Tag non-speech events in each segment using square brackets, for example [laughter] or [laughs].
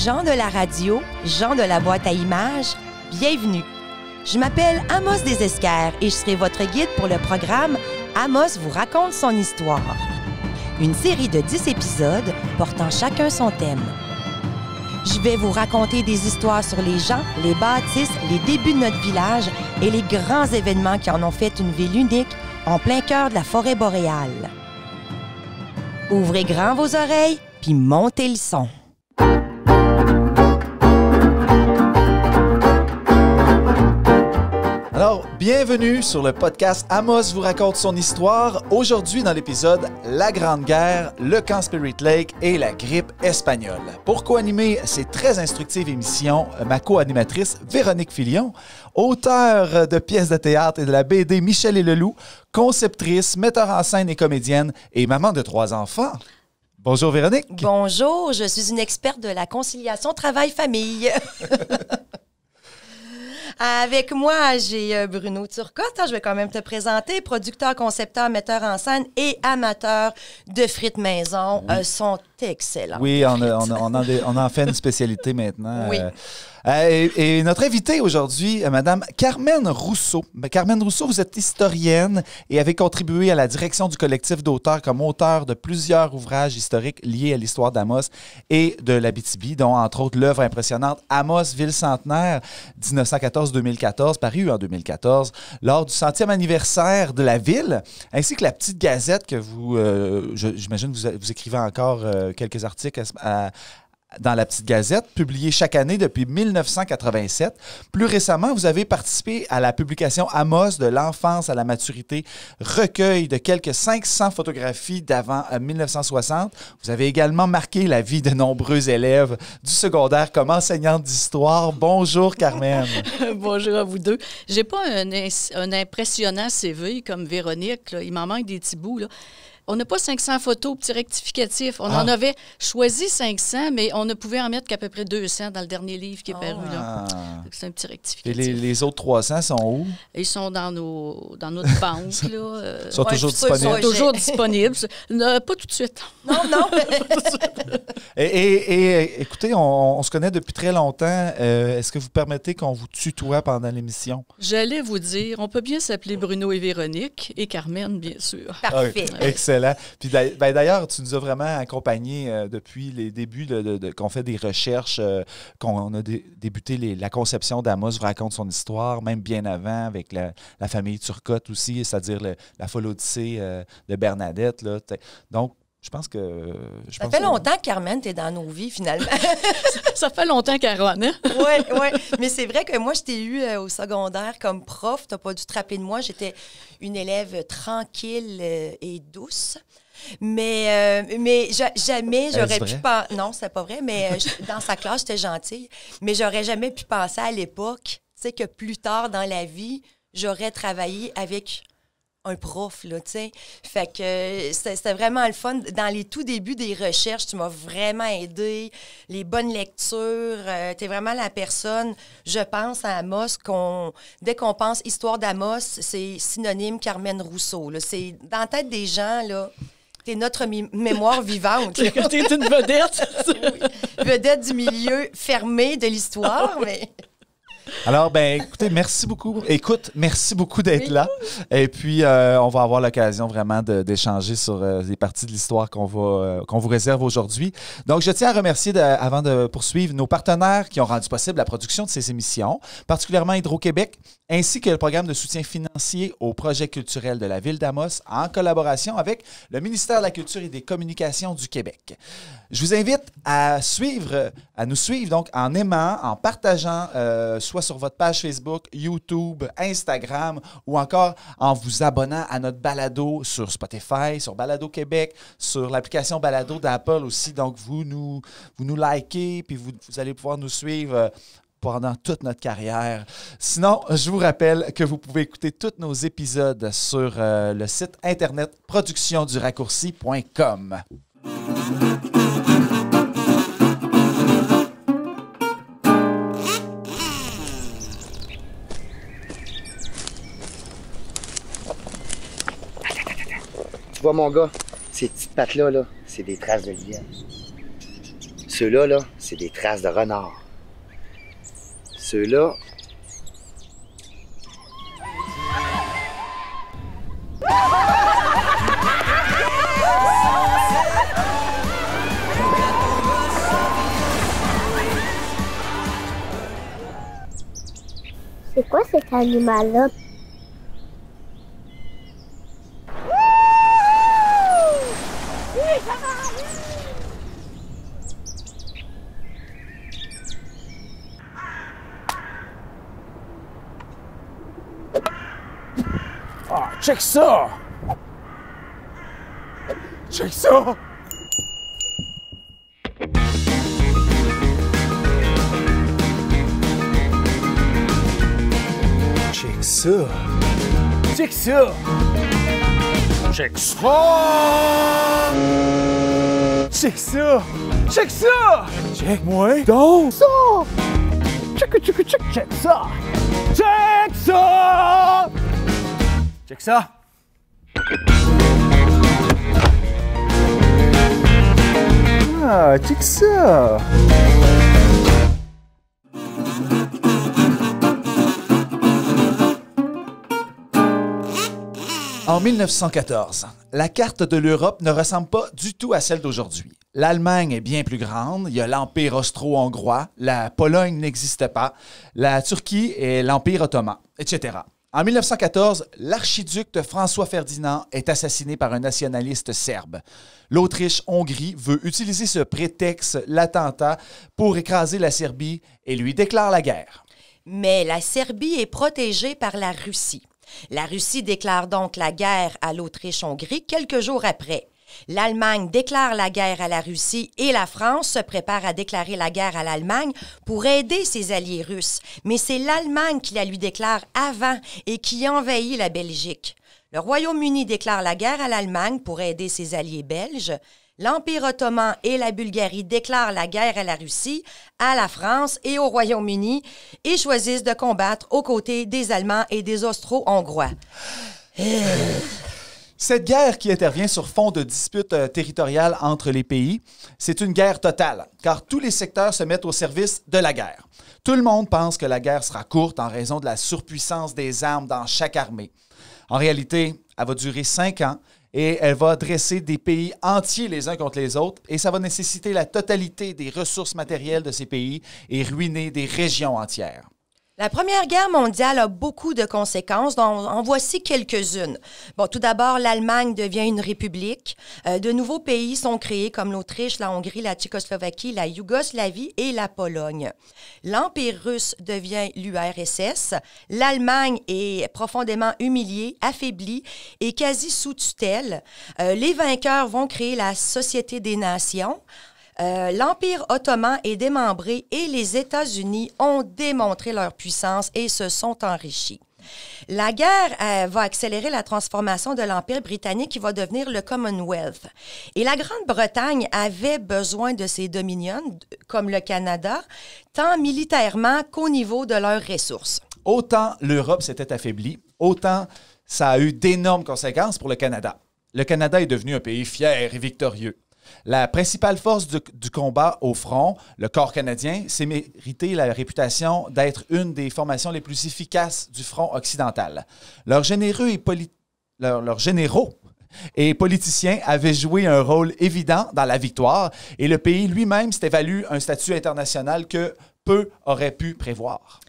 Jean de la radio, Jean de la boîte à images, bienvenue. Je m'appelle Amos Desesquères et je serai votre guide pour le programme Amos vous raconte son histoire. Une série de 10 épisodes portant chacun son thème. Je vais vous raconter des histoires sur les gens, les bâtisses, les débuts de notre village et les grands événements qui en ont fait une ville unique en plein cœur de la forêt boréale. Ouvrez grand vos oreilles, puis montez le son. Bienvenue sur le podcast Amos vous raconte son histoire. Aujourd'hui dans l'épisode La Grande Guerre, le camp Spirit Lake et la grippe espagnole. Pour co-animer ces très instructives émission, ma co-animatrice Véronique Filion, auteure de pièces de théâtre et de la BD Michel et loup », conceptrice, metteur en scène et comédienne et maman de trois enfants. Bonjour Véronique. Bonjour, je suis une experte de la conciliation travail-famille. [laughs] Avec moi, j'ai euh, Bruno Turcotte. Je vais quand même te présenter. Producteur, concepteur, metteur en scène et amateur de frites maison. Euh, excellent. Oui, on, on, a, en fait une spécialité [laughs] maintenant. Euh, euh, et, notre invitée aujourd'hui, euh, Madame Carmen Rousseau. Ben, Carmen Rousseau, vous êtes historienne et avez contribué à la direction du collectif d'auteurs comme auteur de plusieurs ouvrages historiques liés à l'histoire d'Amos et de l'Abitibi, dont entre autres l'œuvre impressionnante Amos Ville Centenaire 1914-2014, paru en 2014 lors du centième anniversaire de la ville, ainsi que la petite gazette que vous, j'imagine, vous, écrivez encore quelques articles dans la petite gazette, publiés chaque année depuis 1987. Plus récemment, vous avez participé à la publication Amos de l'enfance à la maturité, recueil de quelques 500 photographies d'avant 1960. Euh, vous avez également marqué la vie de nombreux élèves du secondaire comme enseignante d'histoire. Bonjour Carmen. [laughs] Bonjour à vous deux. J'ai pas un, impressionnant CV comme Véronique, il m'en manque des petits bouts on n'a pas 500 photos, petit rectificatif. On en ah. avait choisi 500, mais on ne pouvait en mettre qu'à peu près 200 dans le dernier livre qui est paru. Là. Ah. C'est un petit rectificatif. Et les, autres 300 sont où? Ils sont dans, nos, dans notre banque. [laughs] Ils euh, sont toujours disponibles. Ils [laughs] sont toujours disponibles. pas tout de suite. Non, non. [laughs] et, écoutez, on, se connaît depuis très longtemps. Euh, est-ce que vous permettez qu'on vous tutoie pendant l'émission? J'allais vous dire, on peut bien s'appeler Bruno et Véronique et Carmen, bien sûr. Parfait. Ah Excellent excellent. Puis ben, d'ailleurs, tu nous as vraiment accompagnés euh, depuis les débuts de, qu'on fait des recherches, euh, qu'on a débuté la conception d'Amos raconte son histoire, même bien avant avec la, famille Turcotte aussi, c'est-à-dire la folle euh, de Bernadette. Là. Donc, je pense que. ça fait fait que... longtemps, Carmen, tu es dans nos vies, finalement. [laughs] ça, fait longtemps, Carmen. Hein? oui, oui. Mais c'est vrai que moi, je t'ai eu euh, au secondaire comme prof. Tu pas dû te rappeler de moi. J'étais une élève tranquille euh, et douce. Mais, euh, mais jamais j'aurais pu penser. Non, c'est pas vrai, mais dans sa classe, j'étais gentille. Mais j'aurais jamais pu penser à l'époque, tu que plus tard dans la vie, j'aurais travaillé avec un prof, là, tu sais. Fait que c'était vraiment le fun. Dans les tout débuts des recherches, tu m'as vraiment aidé. Les bonnes lectures, euh, tu es vraiment la personne, je pense, à Amos, qu'on, dès qu'on pense histoire d'Amos, c'est synonyme Carmen Rousseau. C'est dans la tête des gens, là. T'es notre mémoire vivante. [laughs] T'es une vedette. [laughs] oui. Vedette du milieu fermé de l'histoire, mais... Alors, ben, écoutez, merci beaucoup. Écoute, merci beaucoup d'être là. Et puis, euh, on va avoir l'occasion vraiment d'échanger sur euh, les parties de l'histoire euh, qu'on vous réserve aujourd'hui. Donc, je tiens à remercier, avant de poursuivre, nos partenaires qui ont rendu possible la production de ces émissions, particulièrement Hydro-Québec, ainsi que le programme de soutien financier au projet culturel de la ville d'Amos en collaboration avec le ministère de la Culture et des Communications du Québec. Je vous invite à suivre, à nous suivre donc en aimant, en partageant, euh, soit sur votre page Facebook, YouTube, Instagram, ou encore en vous abonnant à notre balado sur Spotify, sur Balado Québec, sur l'application Balado d'Apple aussi. Donc vous nous, vous nous likez, puis vous, allez pouvoir nous suivre. Euh, pendant toute notre carrière. Sinon, je vous rappelle que vous pouvez écouter tous nos épisodes sur euh, le site internet productionduraccourci.com. tu vois, mon gars, ces petites pattes-là, c'est des traces de lièvre. Ceux-là, -là, c'est des traces de renard. Ceux-là, C'est quoi cet animal-là? 잭서! 잭서! 잭스 잭스 잭스 잭스 잭스 잭 뭐해? 노! 써! 체크 체크 체크 잭스 잭스 ça. Ah, ça En 1914, la carte de l'Europe ne ressemble pas du tout à celle d'aujourd'hui. L'Allemagne est bien plus grande, il y a l'Empire austro-hongrois, la Pologne n'existe pas, la Turquie est l'Empire ottoman, etc. En 1914, l'archiduc François Ferdinand est assassiné par un nationaliste serbe. L'Autriche-Hongrie veut utiliser ce prétexte, l'attentat, pour écraser la Serbie et lui déclare la guerre. Mais la Serbie est protégée par la Russie. La Russie déclare donc la guerre à l'Autriche-Hongrie quelques jours après. L'Allemagne déclare la guerre à la Russie et la France se prépare à déclarer la guerre à l'Allemagne pour aider ses alliés russes. Mais c'est l'Allemagne qui la lui déclare avant et qui envahit la Belgique. Le Royaume-Uni déclare la guerre à l'Allemagne pour aider ses alliés belges. L'Empire ottoman et la Bulgarie déclarent la guerre à la Russie, à la France et au Royaume-Uni et choisissent de combattre aux côtés des Allemands et des Austro-Hongrois. Cette guerre qui intervient sur fond de disputes euh, territoriales entre les pays, c'est une guerre totale, car tous les secteurs se mettent au service de la guerre. Tout le monde pense que la guerre sera courte en raison de la surpuissance des armes dans chaque armée. En réalité, elle va durer cinq ans et elle va dresser des pays entiers les uns contre les autres et ça va nécessiter la totalité des ressources matérielles de ces pays et ruiner des régions entières. La Première Guerre mondiale a beaucoup de conséquences, dont en voici quelques-unes. Bon, tout d'abord, l'Allemagne devient une république. Euh, de nouveaux pays sont créés comme l'Autriche, la Hongrie, la Tchécoslovaquie, la Yougoslavie et la Pologne. L'Empire russe devient l'URSS. L'Allemagne est profondément humiliée, affaiblie et quasi sous tutelle. Euh, les vainqueurs vont créer la Société des Nations. Euh, L'Empire ottoman est démembré et les États-Unis ont démontré leur puissance et se sont enrichis. La guerre euh, va accélérer la transformation de l'Empire britannique qui va devenir le Commonwealth. Et la Grande-Bretagne avait besoin de ses dominions, comme le Canada, tant militairement qu'au niveau de leurs ressources. Autant l'Europe s'était affaiblie, autant ça a eu d'énormes conséquences pour le Canada. Le Canada est devenu un pays fier et victorieux. La principale force du, combat au front, le corps canadien, s'est mérité la réputation d'être une des formations les plus efficaces du front occidental. Leurs généraux et politiciens avaient joué un rôle évident dans la victoire et le pays lui-même s'est valu un statut international que peu auraient pu prévoir.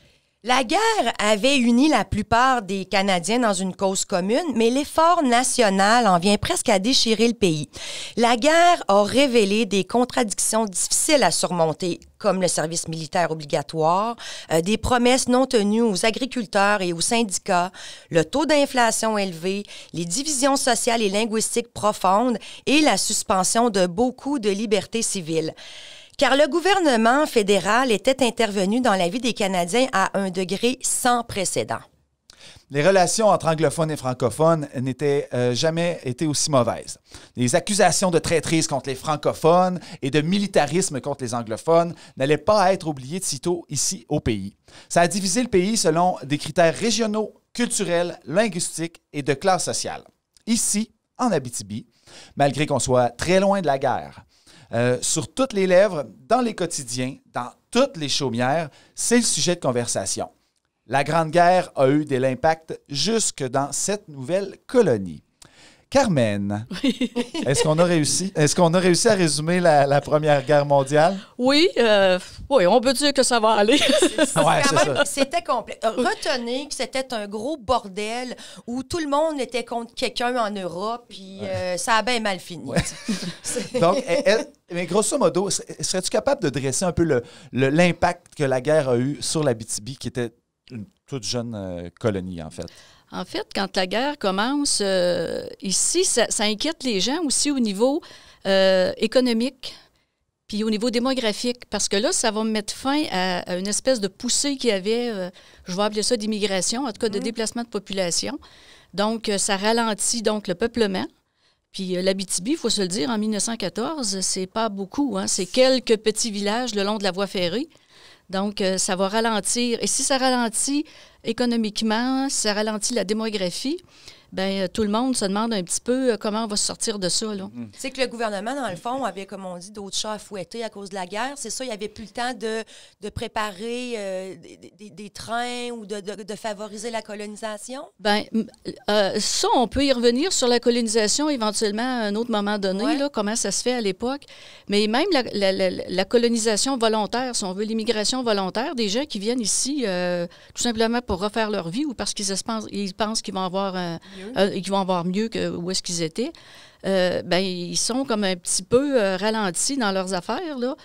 La guerre avait uni la plupart des Canadiens dans une cause commune, mais l'effort national en vient presque à déchirer le pays. La guerre a révélé des contradictions difficiles à surmonter, comme le service militaire obligatoire, euh, des promesses non tenues aux agriculteurs et aux syndicats, le taux d'inflation élevé, les divisions sociales et linguistiques profondes et la suspension de beaucoup de libertés civiles car le gouvernement fédéral était intervenu dans la vie des Canadiens à un degré sans précédent. Les relations entre anglophones et francophones n'étaient euh, jamais été aussi mauvaises. Les accusations de traîtrise contre les francophones et de militarisme contre les anglophones n'allaient pas être oubliées de sitôt ici au pays. Ça a divisé le pays selon des critères régionaux, culturels, linguistiques et de classe sociale. Ici, en Abitibi, malgré qu'on soit très loin de la guerre, euh, sur toutes les lèvres, dans les quotidiens, dans toutes les chaumières. C'est le sujet de conversation. La Grande Guerre a eu de l'impact jusque dans cette nouvelle colonie. Carmen, est-ce qu'on a réussi Est-ce qu'on a réussi à résumer la, Première Guerre mondiale Oui, euh, oui, on peut dire que ça va aller. [laughs] C'était complet. Euh, retenez que c'était un gros bordel où tout le monde était contre quelqu'un en Europe, puis euh, ça a bien mal fini. [laughs] [laughs] Donc, eh, eh, mais grosso modo, serais-tu capable de dresser un peu l'impact que la guerre a eu sur la BTB, qui était une toute jeune colonie en fait en fait, quand la guerre commence euh, ici, ça, inquiète les gens aussi au niveau euh, économique, puis au niveau démographique, parce que là, ça va mettre fin à, une espèce de poussée qu'il y avait, euh, je vais appeler ça d'immigration, en tout cas de déplacement de population. Donc, ça ralentit donc le peuplement. Puis l'Abitibi, il faut se le dire, en 1914, c'est pas beaucoup. Hein. C'est quelques petits villages le long de la voie ferrée. Donc, euh, ça va ralentir. Et si ça ralentit économiquement, ça ralentit la démographie ben euh, tout le monde se demande un petit peu euh, comment on va se sortir de ça. là. Mm-hmm. C'est que le gouvernement, dans le fond, avait, comme on dit, d'autres chats à fouetter à cause de la guerre. C'est ça, il n'y avait plus le temps de, préparer euh, des, trains ou de, favoriser la colonisation? Ben ça, on peut y revenir sur la colonisation éventuellement à un autre moment donné, là, comment ça se fait à l'époque. Mais même la, colonisation volontaire, si on veut l'immigration volontaire, des gens qui viennent ici tout simplement pour refaire leur vie ou parce qu'ils pensent qu'ils vont avoir un, et euh, qui vont avoir mieux que où est-ce qu'ils étaient. Euh, ben, ils sont comme un petit peu euh, ralentis dans leurs affaires. Là.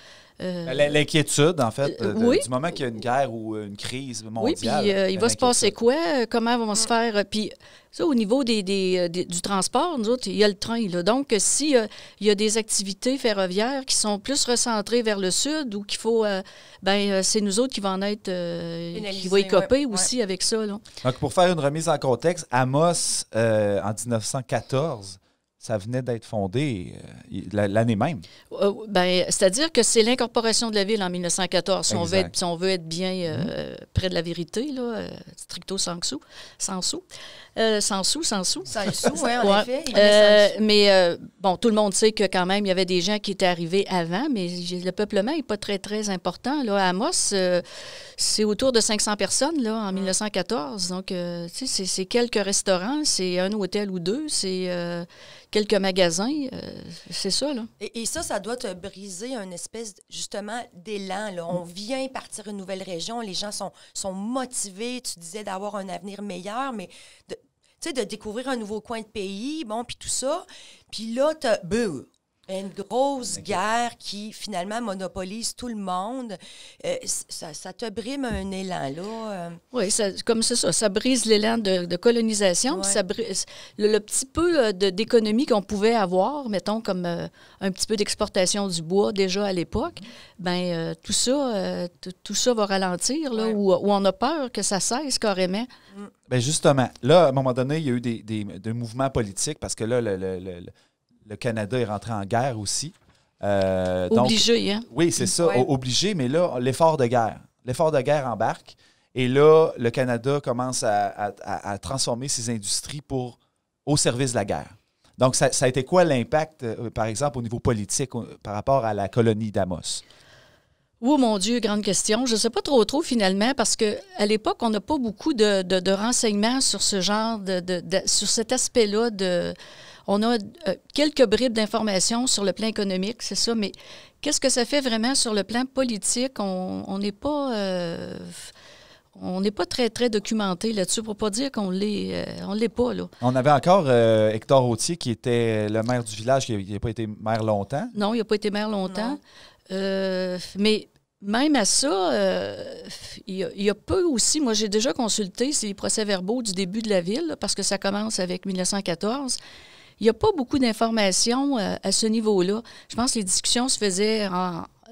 Euh, l'inquiétude, en fait, du moment qu'il y a une guerre ou une crise mondiale. Oui, puis euh, il va se passer quoi? Comment vont se faire? Euh, puis ça, au niveau des, du transport, nous autres, il y a le train. Là. Donc, s'il y a des activités ferroviaires qui sont plus recentrées vers le sud ou qu'il faut, ben, c'est nous autres qui vont en être, qui vont écoper aussi avec ça. Donc, pour faire une remise en contexte, Amos, en 1914, ça venait d'être fondé euh, l'année même. Euh, ben, c'est-à-dire que c'est l'incorporation de la ville en 1914. Si, on veut, être, bien euh, mm-hmm. près de la vérité, là, stricto sensu, sous. sensu, sous, Sensu, oui, en [laughs] ouais. effet. mais bon, tout le monde sait que quand même, il y avait des gens qui étaient arrivés avant, mais le peuplement n'est pas très, très important. Là, à Amos, c'est autour de 500 personnes là, en 1914. Mm. Donc, c'est quelques restaurants, c'est un hôtel ou deux, c'est quelques magasins. Euh, c'est ça, là. Et, ça, ça doit te briser un espèce, justement, d'élan. Là. On vient partir une nouvelle région, les gens sont, sont motivés, tu disais d'avoir un avenir meilleur, mais tu sais, de découvrir un nouveau coin de pays, bon, puis tout ça. Puis là, tu une grosse guerre qui, finalement, monopolise tout le monde. Euh, ça, te brime un élan, là. Euh? Oui, comme ça, ça brise l'élan de, colonisation. Ça brise, le, petit peu euh, d'économie qu'on pouvait avoir, mettons, comme un petit peu d'exportation du bois déjà à l'époque, ben tout ça, tout ça va ralentir, là, ou on a peur que ça cesse carrément. Bien, justement, là, à un moment donné, il y a eu des, des, des mouvements politiques parce que là, le le Canada est rentré en guerre aussi. Euh, obligé, hein? Oui, c'est ça, obligé, mais là, l'effort de guerre. L'effort de guerre embarque. Et là, le Canada commence à, transformer ses industries pour, au service de la guerre. Donc, ça, a été quoi l'impact, euh, par exemple, au niveau politique par rapport à la colonie d'Amos? Oh, mon Dieu, grande question. Je ne sais pas trop trop finalement parce qu'à l'époque, on n'a pas beaucoup de, renseignements sur ce genre de sur cet aspect-là de, on a euh, quelques bribes d'informations sur le plan économique, c'est ça, mais qu'est-ce que ça fait vraiment sur le plan politique? On n'est pas... Euh, on n'est pas très, très documenté là-dessus pour pas dire qu'on l'est, euh, on l'est pas. Là. On avait encore Hector Autier qui était le maire du village, qui n'a pas été maire longtemps. Non, il n'a pas été maire longtemps. mais même à ça, il y, a, peu aussi, moi j'ai déjà consulté ces procès-verbaux du début de la ville, parce que ça commence avec 1914. Il n'y a pas beaucoup d'informations euh, à ce niveau-là. Je pense que les discussions se faisaient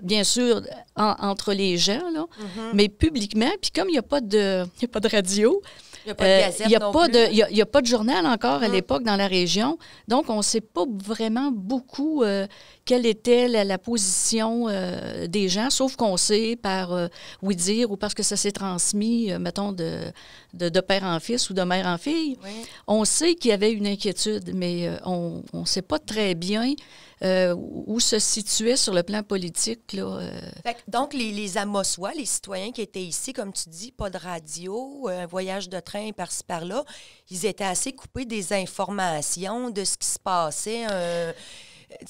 bien sûr, entre les gens, mm-hmm. mais publiquement. Puis comme il n'y a, pas de, a pas de radio, il n'y a, pas de il y a, pas de journal encore à hum. l'époque dans la région. Donc, on ne sait pas vraiment beaucoup euh, quelle était la, position euh, des gens, sauf qu'on sait par euh, oui dire ou parce que ça s'est transmis, mettons, de, de, père en fils ou de mère en fille. On sait qu'il y avait une inquiétude, mais on ne sait pas très bien euh, où se situait sur le plan politique. Là, euh. donc, les, les Amossois, les citoyens qui étaient ici, comme tu dis, pas de radio, euh, un voyage de train par-ci par-là, ils étaient assez coupés des informations de ce qui se passait.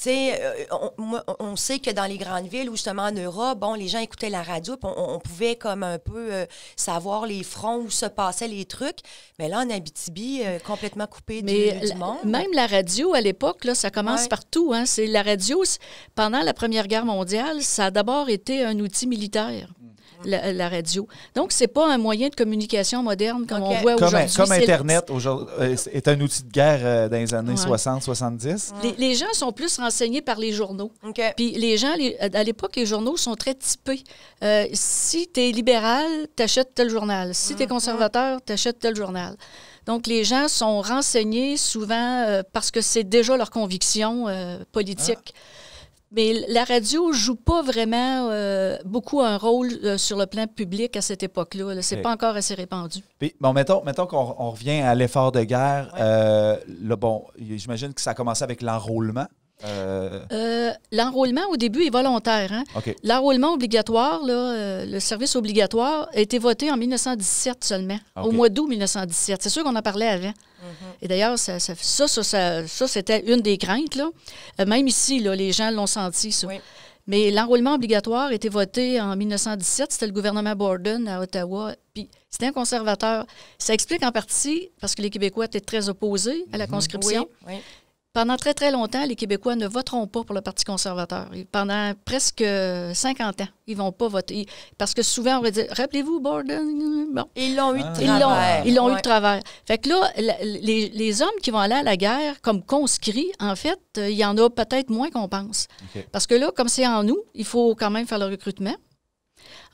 Euh, on, on, sait que dans les grandes villes, ou justement en Europe, bon, les gens écoutaient la radio, on, pouvait comme un peu euh, savoir les fronts où se passaient les trucs. Mais là, en Abitibi, euh, complètement coupé du, monde. Même la radio, à l'époque, ça commence partout. Hein. la radio, pendant la Première Guerre mondiale, ça a d'abord été un outil militaire la, radio. Donc, ce n'est pas un moyen de communication moderne comme on voit aujourd'hui. Comme, Internet aujourd euh, est un outil de guerre euh, dans les années 60-70. Les, gens sont plus renseignés par les journaux. Puis les gens, à l'époque, les journaux sont très typés. Euh, si tu es libéral, tu achètes tel journal. Si tu es mm-hmm. conservateur, tu achètes tel journal. Donc, les gens sont renseignés souvent parce que c'est déjà leur conviction politique. Ah. Mais la radio joue pas vraiment euh, beaucoup un rôle euh, sur le plan public à cette époque-là. Ce C'est pas encore assez répandu. bon, mettons, mettons qu'on revient à l'effort de guerre. Euh, bon, j'imagine que ça a commencé avec l'enrôlement. Euh, euh, l'enrôlement, au début, est volontaire. Hein. L'enrôlement obligatoire, euh, le service obligatoire, a été voté en 1917 seulement, ah, au mois d'août 1917. C'est sûr qu'on en parlait avant. Mm-hmm. Et d'ailleurs, ça, ça, ça, ça, c'était une des craintes. Là. même ici, là, les gens l'ont senti, ça. Mais l'enrôlement obligatoire a été voté en 1917. C'était le gouvernement Borden à Ottawa. Puis c'était un conservateur. Ça explique en partie parce que les Québécois étaient très opposés à la mm-hmm. conscription. oui. Pendant très, très longtemps, les Québécois ne voteront pas pour le Parti conservateur. pendant presque 50 euh, ans, ils ne vont pas voter. Parce que souvent, on va dire Rappelez-vous, Borden. Ils l'ont eu de travers. Ils l'ont eu de travers. Fait que là, les, hommes qui vont aller à la guerre comme conscrits, en fait, euh, il y en a peut-être moins qu'on pense. Parce que là, comme c'est en nous, il faut quand même faire le recrutement.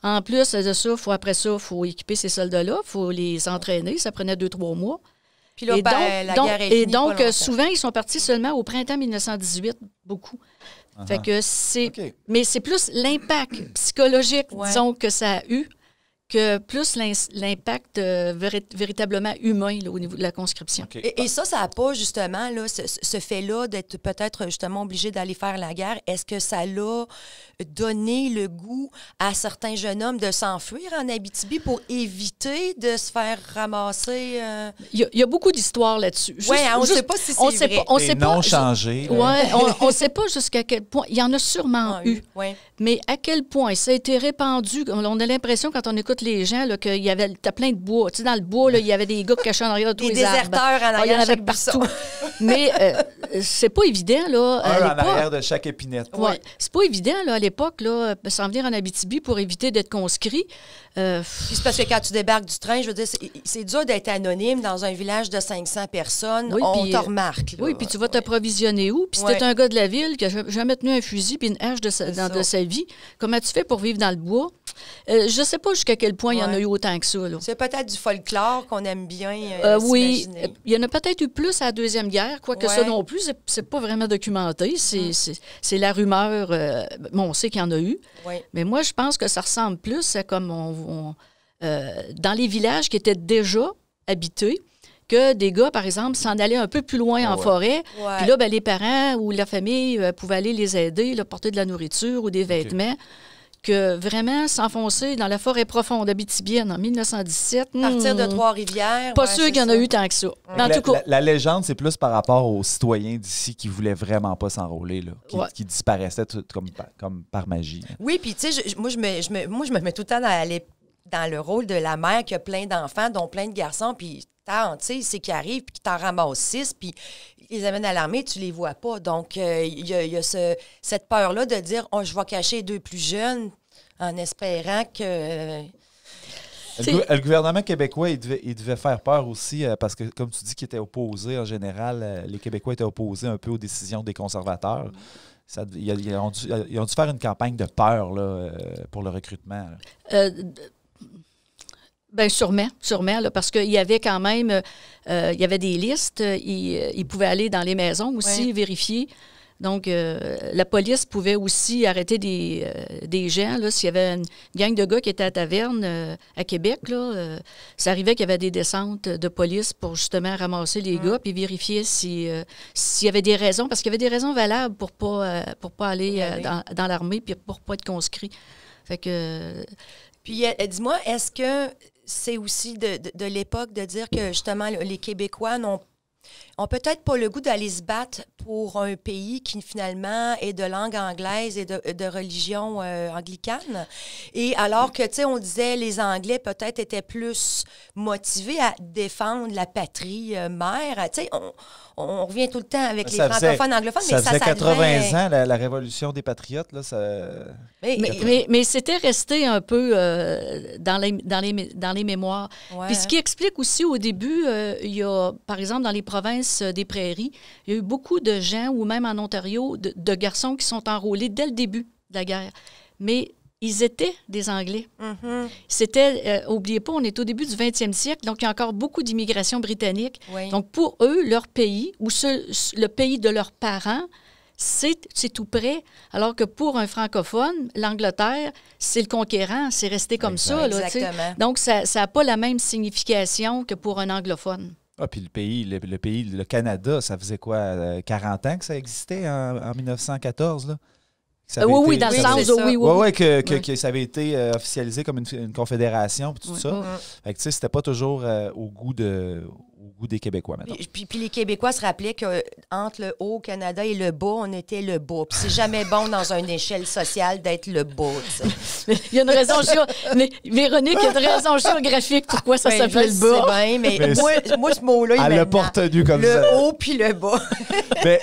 En plus de ça, faut, après ça, il faut équiper ces soldats-là, il faut les entraîner. Ça prenait deux, trois mois et donc, souvent, ils sont partis seulement au printemps 1918, beaucoup. Fait uh-huh. que Mais c'est plus l'impact psychologique, disons, que ça a eu plus l'impact euh, véritablement humain au niveau de la conscription. Et, ça, ça n'a pas justement là, ce, fait-là d'être peut-être justement obligé d'aller faire la guerre. Est-ce que ça l'a donné le goût à certains jeunes hommes de s'enfuir en Abitibi pour éviter de se faire ramasser? Euh? Il, y a, beaucoup d'histoires là-dessus. Oui, hein, on ne sait pas si c'est vrai. Pas, on sait pas, on [laughs] ne sait pas jusqu'à quel point. Il y en a sûrement ah eu. Oui mais à quel point ça a été répandu. On a l'impression, quand on écoute les gens, qu'il y avait plein de bois. Tu sais, dans le bois, il y avait des gars cachés en arrière de tous des déserteurs en ah, arrière de chaque y mais euh, c'est pas évident, là. Un en arrière de chaque épinette. C'est pas évident, à l'époque, là, s'en venir en Abitibi pour éviter d'être conscrit. Euh, puis c'est parce que quand tu débarques du train, je veux dire, c'est dur d'être anonyme dans un village de 500 personnes. Oui, on te remarque. Oui, puis tu vas t'approvisionner où? Puis si un gars de la ville qui n'a jamais tenu un fusil puis une hache de dans, sa vie, « Comment Comment tu fait pour vivre dans le bois? Euh, je ne sais pas jusqu'à quel point il y en a eu autant que ça. C'est peut-être du folklore qu'on aime bien. Euh, euh, oui, il y en a peut-être eu plus à la Deuxième Guerre, quoique que ça non plus, c'est pas vraiment documenté. C'est mm. la rumeur. Ben, bon, on sait qu'il y en a eu. Mais moi, je pense que ça ressemble plus à comme dans les villages qui étaient déjà habités que des gars, par exemple, s'en allaient un peu plus loin ah en forêt. Puis là, ben, les parents ou la famille euh, pouvaient aller les aider, leur porter de la nourriture ou des vêtements. Que vraiment s'enfoncer dans la forêt profonde habitibienne en 1917. À partir de hmm. Trois-Rivières. Pas sûr qu'il y en a eu tant que ça. la, tout la, légende, c'est plus par rapport aux citoyens d'ici qui voulaient vraiment pas s'enrôler, qui, disparaissaient comme, comme par magie. Hein. Oui, puis tu sais, moi, je me, moi, je me mets tout le temps dans aller dans le rôle de la mère qui a plein d'enfants, dont plein de garçons. Puis Tant, tu sais, c'est qu'ils arrivent, puis qu'ils t'en ramassent six, puis ils amènent à l'armée, tu les vois pas. Donc, euh, il y a, cette peur-là de dire, oh, je vais cacher deux plus jeunes en espérant que... Euh, le, gouvernement québécois, il devait, faire peur aussi euh, parce que, comme tu dis, qu'il était opposé en général, les Québécois étaient opposés un peu aux décisions des conservateurs. ils, ont dû, faire une campagne de peur là, pour le recrutement. Bien, sûrement, sûrement, là, parce qu'il y avait quand même, euh, il y avait des listes, ils, euh, pouvaient aller dans les maisons aussi, vérifier. Donc, euh, la police pouvait aussi arrêter des, des gens. S'il y avait une gang de gars qui était à taverne à Québec, là, ça arrivait qu'il y avait des descentes de police pour justement ramasser les gars puis vérifier si s'il y avait des raisons, parce qu'il y avait des raisons valables pour pas, pour pas aller dans, dans l'armée puis pour pas être conscrit. Fait que puis dis-moi, est-ce que c'est aussi de, l'époque de dire que justement les Québécois n'ont ont peut-être pas le goût d'aller se battre pour un pays qui finalement est de langue anglaise et de, religion euh, anglicane. Et alors que, tu sais, on disait les Anglais peut-être étaient plus motivés à défendre la patrie euh, mère. Tu sais, on, revient tout le temps avec les francophones anglophones, ça mais ça, faisait 80 ans, la, révolution des patriotes, là, Mais, c'était resté un peu euh, dans, les, dans, les, mémoires. Puis ce qui explique aussi au début, il y a, par exemple, dans les provinces euh, des Prairies, il y a eu beaucoup de gens, ou même en Ontario, de, garçons qui sont enrôlés dès le début de la guerre. Mais ils étaient des Anglais. Mm-hmm. C'était, euh, oubliez pas, on est au début du 20e siècle, donc il y a encore beaucoup d'immigration britannique. Donc pour eux, leur pays, ou le pays de leurs parents, c'est tout près. Alors que pour un francophone, l'Angleterre, c'est le conquérant, c'est resté comme ça. donc ça n'a pas la même signification que pour un anglophone. Ah, puis le pays, le, pays, le Canada, ça faisait quoi, 40 euh, ans que ça existait en, en 1914, là? Euh, oui, oui, dans le sens oui, oui. Oui, que, oui. que, ça avait été euh, officialisé comme une, confédération, puis tout ça. Fait que, tu sais, c'était pas toujours au goût de goût des Québécois maintenant. Puis, puis, les Québécois se rappelaient entre le Haut-Canada et le bas, on était le bas. Puis c'est jamais bon dans une échelle sociale d'être le bas. il y a une raison Véronique, il a une raison géographique pourquoi ça ben, s'appelle le bas. mais, moi, ce mot-là, il le comme le ça. Le haut puis le bas. [laughs] mais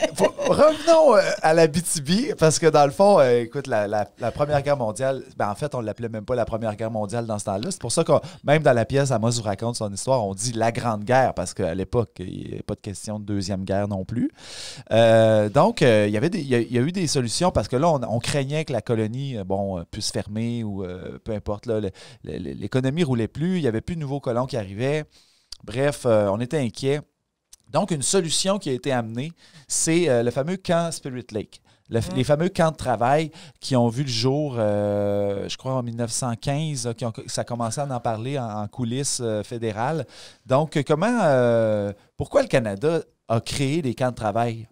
revenons euh, à la BTB, parce que dans le fond, euh, écoute, la, Première Guerre mondiale, ben, en fait, on l'appelait même pas la Première Guerre mondiale dans ce temps-là. C'est pour ça que même dans la pièce, Amos vous raconte son histoire, on dit la Grande Guerre, parce que à l'époque, il n'y avait pas de question de Deuxième Guerre non plus. Euh, donc, euh, il, y avait il, y a, eu des solutions parce que là, on, craignait que la colonie euh, bon, puisse fermer ou peu importe. L'économie ne roulait plus, il n'y avait plus de nouveaux colons qui arrivaient. Bref, on était inquiets. Donc, une solution qui a été amenée, c'est le fameux camp Spirit Lake. Les fameux camps de travail qui ont vu le jour, euh, je crois, en 1915, qui ont, ça a commencé à en parler en, coulisses euh, fédérales. Donc, euh, comment, pourquoi le Canada a créé des camps de travail?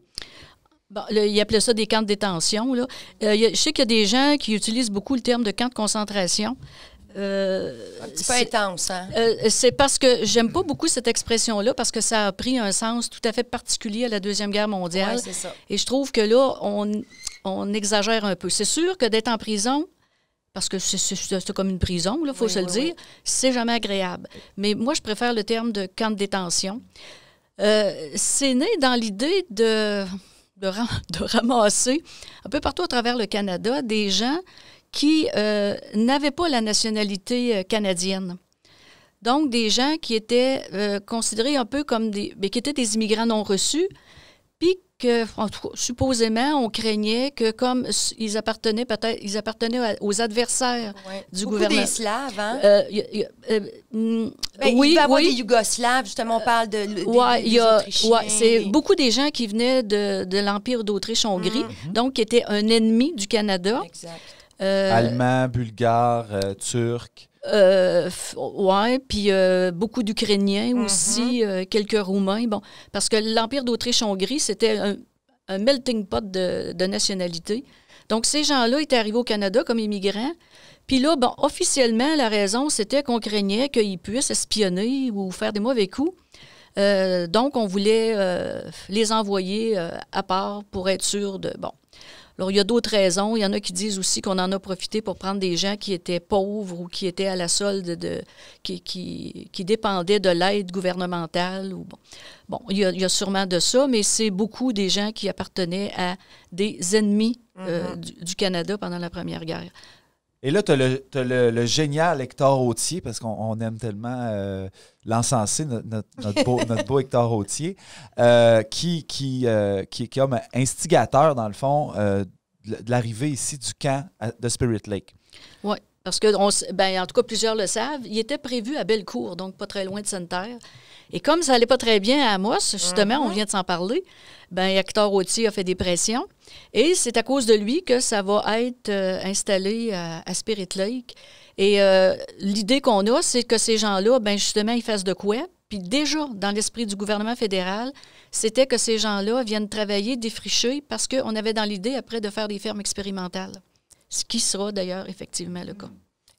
Bon, là, ils appelaient ça des camps de détention. je sais qu'il y a des gens qui utilisent beaucoup le terme de camp de concentration. Euh, un petit peu intense, hein? Euh, c'est parce que j'aime pas beaucoup cette expression-là, parce que ça a pris un sens tout à fait particulier à la Deuxième Guerre mondiale. Et je trouve que là, on, on exagère un peu. C'est sûr que d'être en prison, parce que c'est comme une prison, il faut se le dire, c'est jamais agréable. Mais moi, je préfère le terme de camp de détention. Euh, c'est né dans l'idée de, [laughs] de ramasser un peu partout à travers le Canada des gens qui euh, n'avaient pas la nationalité euh, canadienne. Donc, des gens qui étaient euh, considérés un peu comme des... Mais qui étaient des immigrants non reçus, puis que, supposément, on craignait que comme ils appartenaient peut-être, ils appartenaient aux adversaires du gouvernement. des Slaves, hein? Mm, ben, oui, oui, il des Yougoslaves, justement, on parle de, c'est beaucoup des gens qui venaient de, l'Empire d'Autriche-Hongrie, mhm. donc qui étaient un ennemi du Canada. Exact. Allemands, euh, Allemand, bulgare, Oui, euh, turc. Euh, ouais, puis beaucoup d'Ukrainiens mhm. aussi, quelques Roumains. Bon, parce que l'Empire d'Autriche-Hongrie, c'était un, melting pot de, de nationalités. Donc, ces gens-là étaient arrivés au Canada comme immigrants. Puis là, bon, officiellement, la raison, c'était qu'on craignait qu'ils puissent espionner ou faire des mauvais coups. donc, on voulait les envoyer à part pour être sûr de. Bon. Alors, il y a d'autres raisons. Il y en a qui disent aussi qu'on en a profité pour prendre des gens qui étaient pauvres ou qui étaient à la solde de. qui, qui, dépendaient de l'aide gouvernementale. Ou bon. il, y a, sûrement de ça, mais c'est beaucoup des gens qui appartenaient à des ennemis euh, mm-hmm. du Canada pendant la Première Guerre. Et là, tu as, le, génial Hector Autier, parce qu'on aime tellement l'encensé, euh, l'encenser, notre, beau, Hector Autier, euh, euh, qui, est comme instigateur, dans le fond, de l'arrivée ici du camp de Spirit Lake. Oui, parce que, ben, en tout cas, plusieurs le savent, il était prévu à Bellecour, donc pas très loin de Sainte-Terre. Et comme ça n'allait pas très bien à Amos, justement, on mhm. vient de s'en parler, ben Hector Autier a fait des pressions. Et c'est à cause de lui que ça va être euh, installé à, Spirit Lake. Et euh, l'idée qu'on a, c'est que ces gens-là, ben justement, ils fassent de quoi. Puis déjà, dans l'esprit du gouvernement fédéral, c'était que ces gens-là viennent travailler, défricher, parce qu'on avait dans l'idée après de faire des fermes expérimentales. Ce qui sera d'ailleurs effectivement le cas.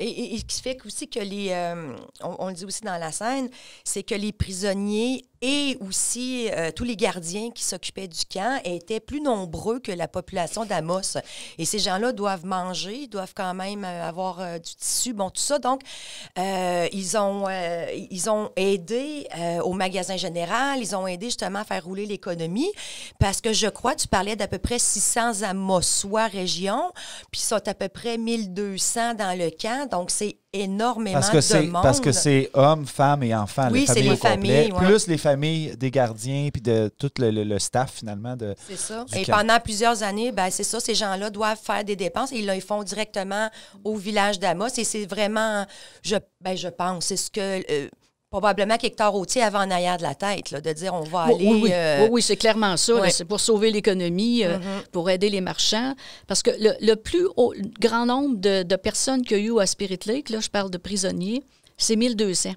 Et, ce qui fait aussi que les, euh, on, le dit aussi dans la scène, c'est que les prisonniers et aussi, euh, tous les gardiens qui s'occupaient du camp étaient plus nombreux que la population d'Amos. Et ces gens-là doivent manger, doivent quand même euh, avoir euh, du tissu, bon, tout ça. Donc, ils, ont, ils ont aidé au magasin général, ils ont aidé justement à faire rouler l'économie, parce que je crois, tu parlais d'à peu près 600 Amossois région, puis ils sont à peu près 1200 dans le camp. Donc, c'est énormément parce que de Parce que c'est hommes, femmes et enfants. Oui, c'est les familles. Plus les familles des gardiens puis de tout le, staff, finalement. C'est ça. Et pendant plusieurs années, ben, c'est ça, ces gens-là doivent faire des dépenses et ils le font directement au village d'Amos. Et c'est vraiment, je, ben, je pense, c'est ce que. Euh, probablement quelque tard routier en arrière de la tête, de dire on va aller. Euh, oui, oui, c'est clairement ça. C'est pour sauver l'économie, euh, mm-hmm. pour aider les marchands. Parce que le, plus grand nombre de, personnes qu'il y a eu à Spirit Lake, là, je parle de prisonniers, c'est 1200.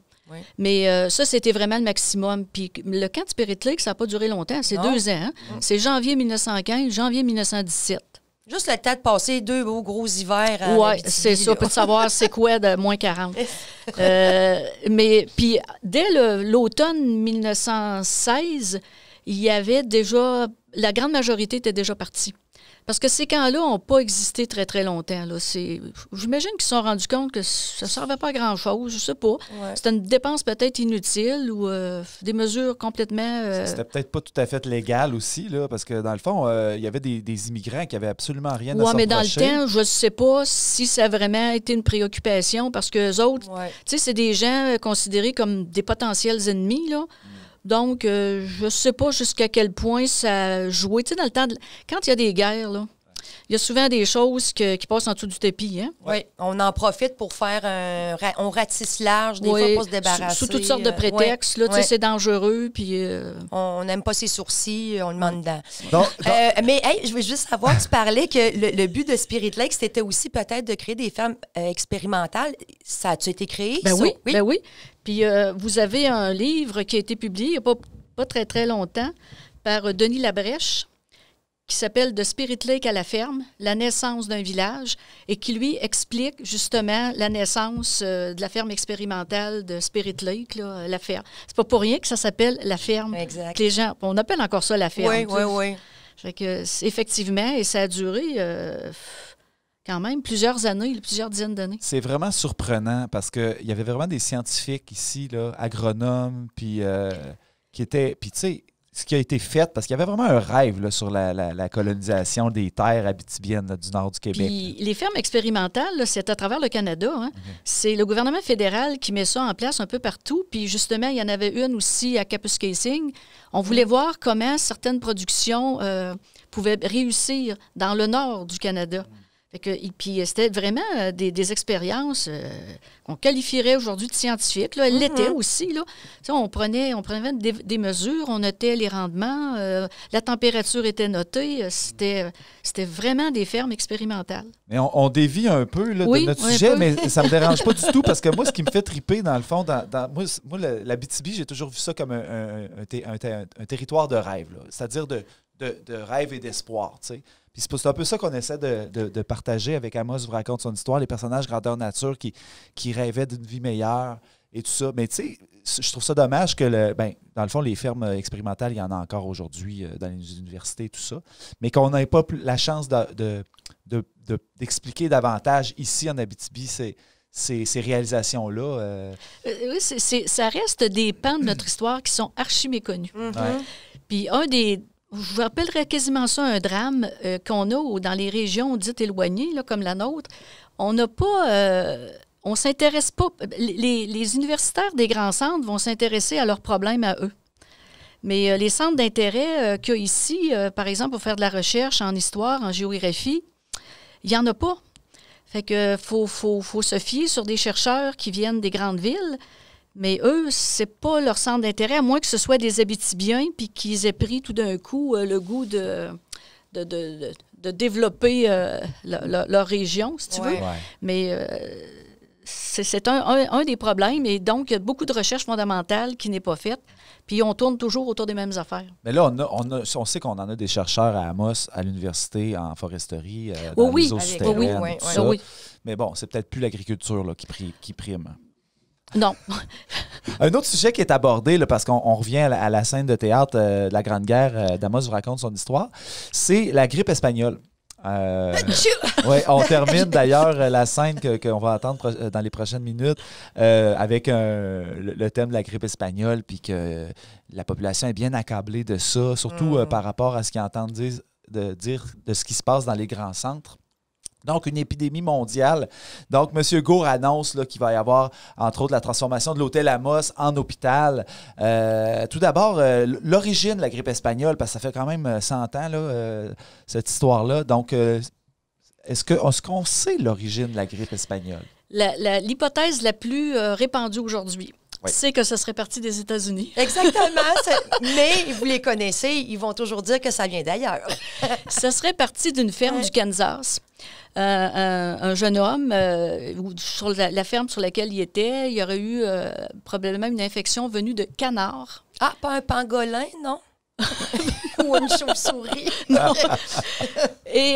Mais euh, ça, c'était vraiment le maximum. Puis le camp de Spirit Lake, ça n'a pas duré longtemps, c'est deux ans. Hein. Mm. C'est janvier 1915, janvier 1917. Juste le temps de passer deux beaux gros hivers. Oui, c'est ça. pour savoir c'est quoi de moins 40. [laughs] Euh, mais puis dès l'automne 1916, il y avait déjà. La grande majorité était déjà partie. Parce que ces camps-là n'ont pas existé très, très longtemps. J'imagine qu'ils se sont rendus compte que ça ne servait pas à grand-chose, je sais pas. C'était une dépense peut-être inutile ou euh, des mesures complètement... Euh, c'était peut-être pas tout à fait légal aussi, là, parce que dans le fond, euh, il y avait des, immigrants qui n'avaient absolument rien à à faire. mais dans le temps, je ne sais pas si ça a vraiment été une préoccupation, parce que autres, tu sais, c'est des gens considérés comme des potentiels ennemis, là. Mm. Donc, euh, je ne sais pas jusqu'à quel point ça jouait. Tu sais, dans le temps, quand il y a des guerres, là, il y a souvent des choses qui passent en dessous du tapis. Hein? Oui. on en profite pour faire un. On ratisse large, des fois, pour se débarrasser. Sous, toutes sortes de euh, prétextes. c'est dangereux. Puis, euh, On n'aime pas ses sourcils, on le demande dedans. Euh, mais hey, je veux juste savoir, tu parlais que le, but de Spirit Lake, c'était aussi peut-être de créer des fermes expérimentales. Ça a-tu été créé? Ben oui, ben oui. Puis vous avez un livre qui a été publié il n'y a pas, pas très, très longtemps par Denis Labrèche qui s'appelle De Spirit Lake à la ferme, la naissance d'un village, et qui lui explique justement la naissance euh, de la ferme expérimentale de Spirit Lake, la ferme. C'est pas pour rien que ça s'appelle la ferme. Exact. les gens, on appelle encore ça la ferme. Oui, oui, oui. C'est que, effectivement, et ça a duré. Euh, quand même plusieurs années, plusieurs dizaines d'années. C'est vraiment surprenant parce qu'il y avait vraiment des scientifiques ici, agronomes, puis euh, qui étaient. Puis tu ce qui a été fait, parce qu'il y avait vraiment un rêve sur la, colonisation des terres habitibiennes du nord du Québec. Puis, les fermes expérimentales, c'est à travers le Canada. Hein. Mhm. C'est le gouvernement fédéral qui met ça en place un peu partout. Puis justement, il y en avait une aussi à casing On voulait mhm. voir comment certaines productions euh, pouvaient réussir dans le nord du Canada. Mhm puis euh, c'était vraiment euh, des, expériences euh, qu'on qualifierait aujourd'hui de scientifiques. Là. Mhm. aussi. Là. on prenait, on prenait des, mesures, on notait les rendements, la température était notée. C'était, c'était vraiment des fermes expérimentales. Mais on, dévie un peu de notre sujet, mais ça ne me dérange pas du tout parce que moi, ce qui me fait triper, dans le fond, dans, moi, moi, la BTB, j'ai toujours vu ça comme un, territoire de rêve, c'est-à-dire de, de, de rêve et d'espoir. Tu sais. Puis c'est un peu ça qu'on essaie de, partager avec Amos vous raconte son histoire, les personnages grandeur nature qui, qui rêvaient d'une vie meilleure et tout ça. Mais tu sais, je trouve ça dommage que, ben, dans le fond, les fermes expérimentales, il y en a encore aujourd'hui euh, dans les universités, et tout ça, mais qu'on n'ait pas la chance d'expliquer davantage ici en Abitibi, ces, réalisations-là. Euh. Euh, oui, ça reste des pans de notre histoire qui sont archi méconnus. Mm-hmm. Puis un des, je vous quasiment ça un drame euh, qu'on a dans les régions dites éloignées, comme la nôtre. On n'a pas. Euh, on s'intéresse pas. Les, universitaires des grands centres vont s'intéresser à leurs problèmes à eux. Mais euh, les centres d'intérêt qu'il y a ici, par exemple, pour faire de la recherche en histoire, en géographie, il n'y en a pas. Fait que faut, faut, faut se fier sur des chercheurs qui viennent des grandes villes mais eux, c'est pas leur centre d'intérêt, à moins que ce soit des Abitibiens, puis qu'ils aient pris tout d'un coup euh, le goût de, de, développer euh, leur région, si tu veux. Mais euh, c'est un, des problèmes, et donc il y a beaucoup de recherches fondamentales qui n'est pas faite, puis on tourne toujours autour des mêmes affaires. Mais là, on, sait qu'on en a des chercheurs à Amos, à l'université, en foresterie, dans oui, oui, ah oui, Mais bon, c'est peut-être plus l'agriculture qui, qui prime. Non. Un autre sujet qui est abordé, parce qu'on revient à la, scène de théâtre euh, de la Grande Guerre, euh, Damas vous raconte son histoire, c'est la grippe espagnole. Euh, [laughs] on termine d'ailleurs la scène qu'on va attendre dans les prochaines minutes avec le, thème de la grippe espagnole, puis que la population est bien accablée de ça, surtout mm. par rapport à ce qu'ils entendent de, dire de ce qui se passe dans les grands centres. Donc, une épidémie mondiale. Donc, M. Gour annonce qu'il va y avoir, entre autres, la transformation de l'hôtel Amos en hôpital. Euh, tout d'abord, euh, l'origine de la grippe espagnole, parce que ça fait quand même 100 euh, ans, cette histoire-là. Donc, est-ce qu'on sait l'origine de la grippe espagnole? L'hypothèse la, plus répandue aujourd'hui, c'est que ça serait parti des États-Unis. [laughs] Exactement. [laughs] mais vous les connaissez, ils vont toujours dire que ça vient d'ailleurs. ça [laughs] serait parti d'une ferme du Kansas. Euh, un, jeune homme euh, sur la, ferme sur laquelle il était, il y aurait eu euh, probablement une infection venue de canards Ah, pas un pangolin, non? ou une chauve-souris. Et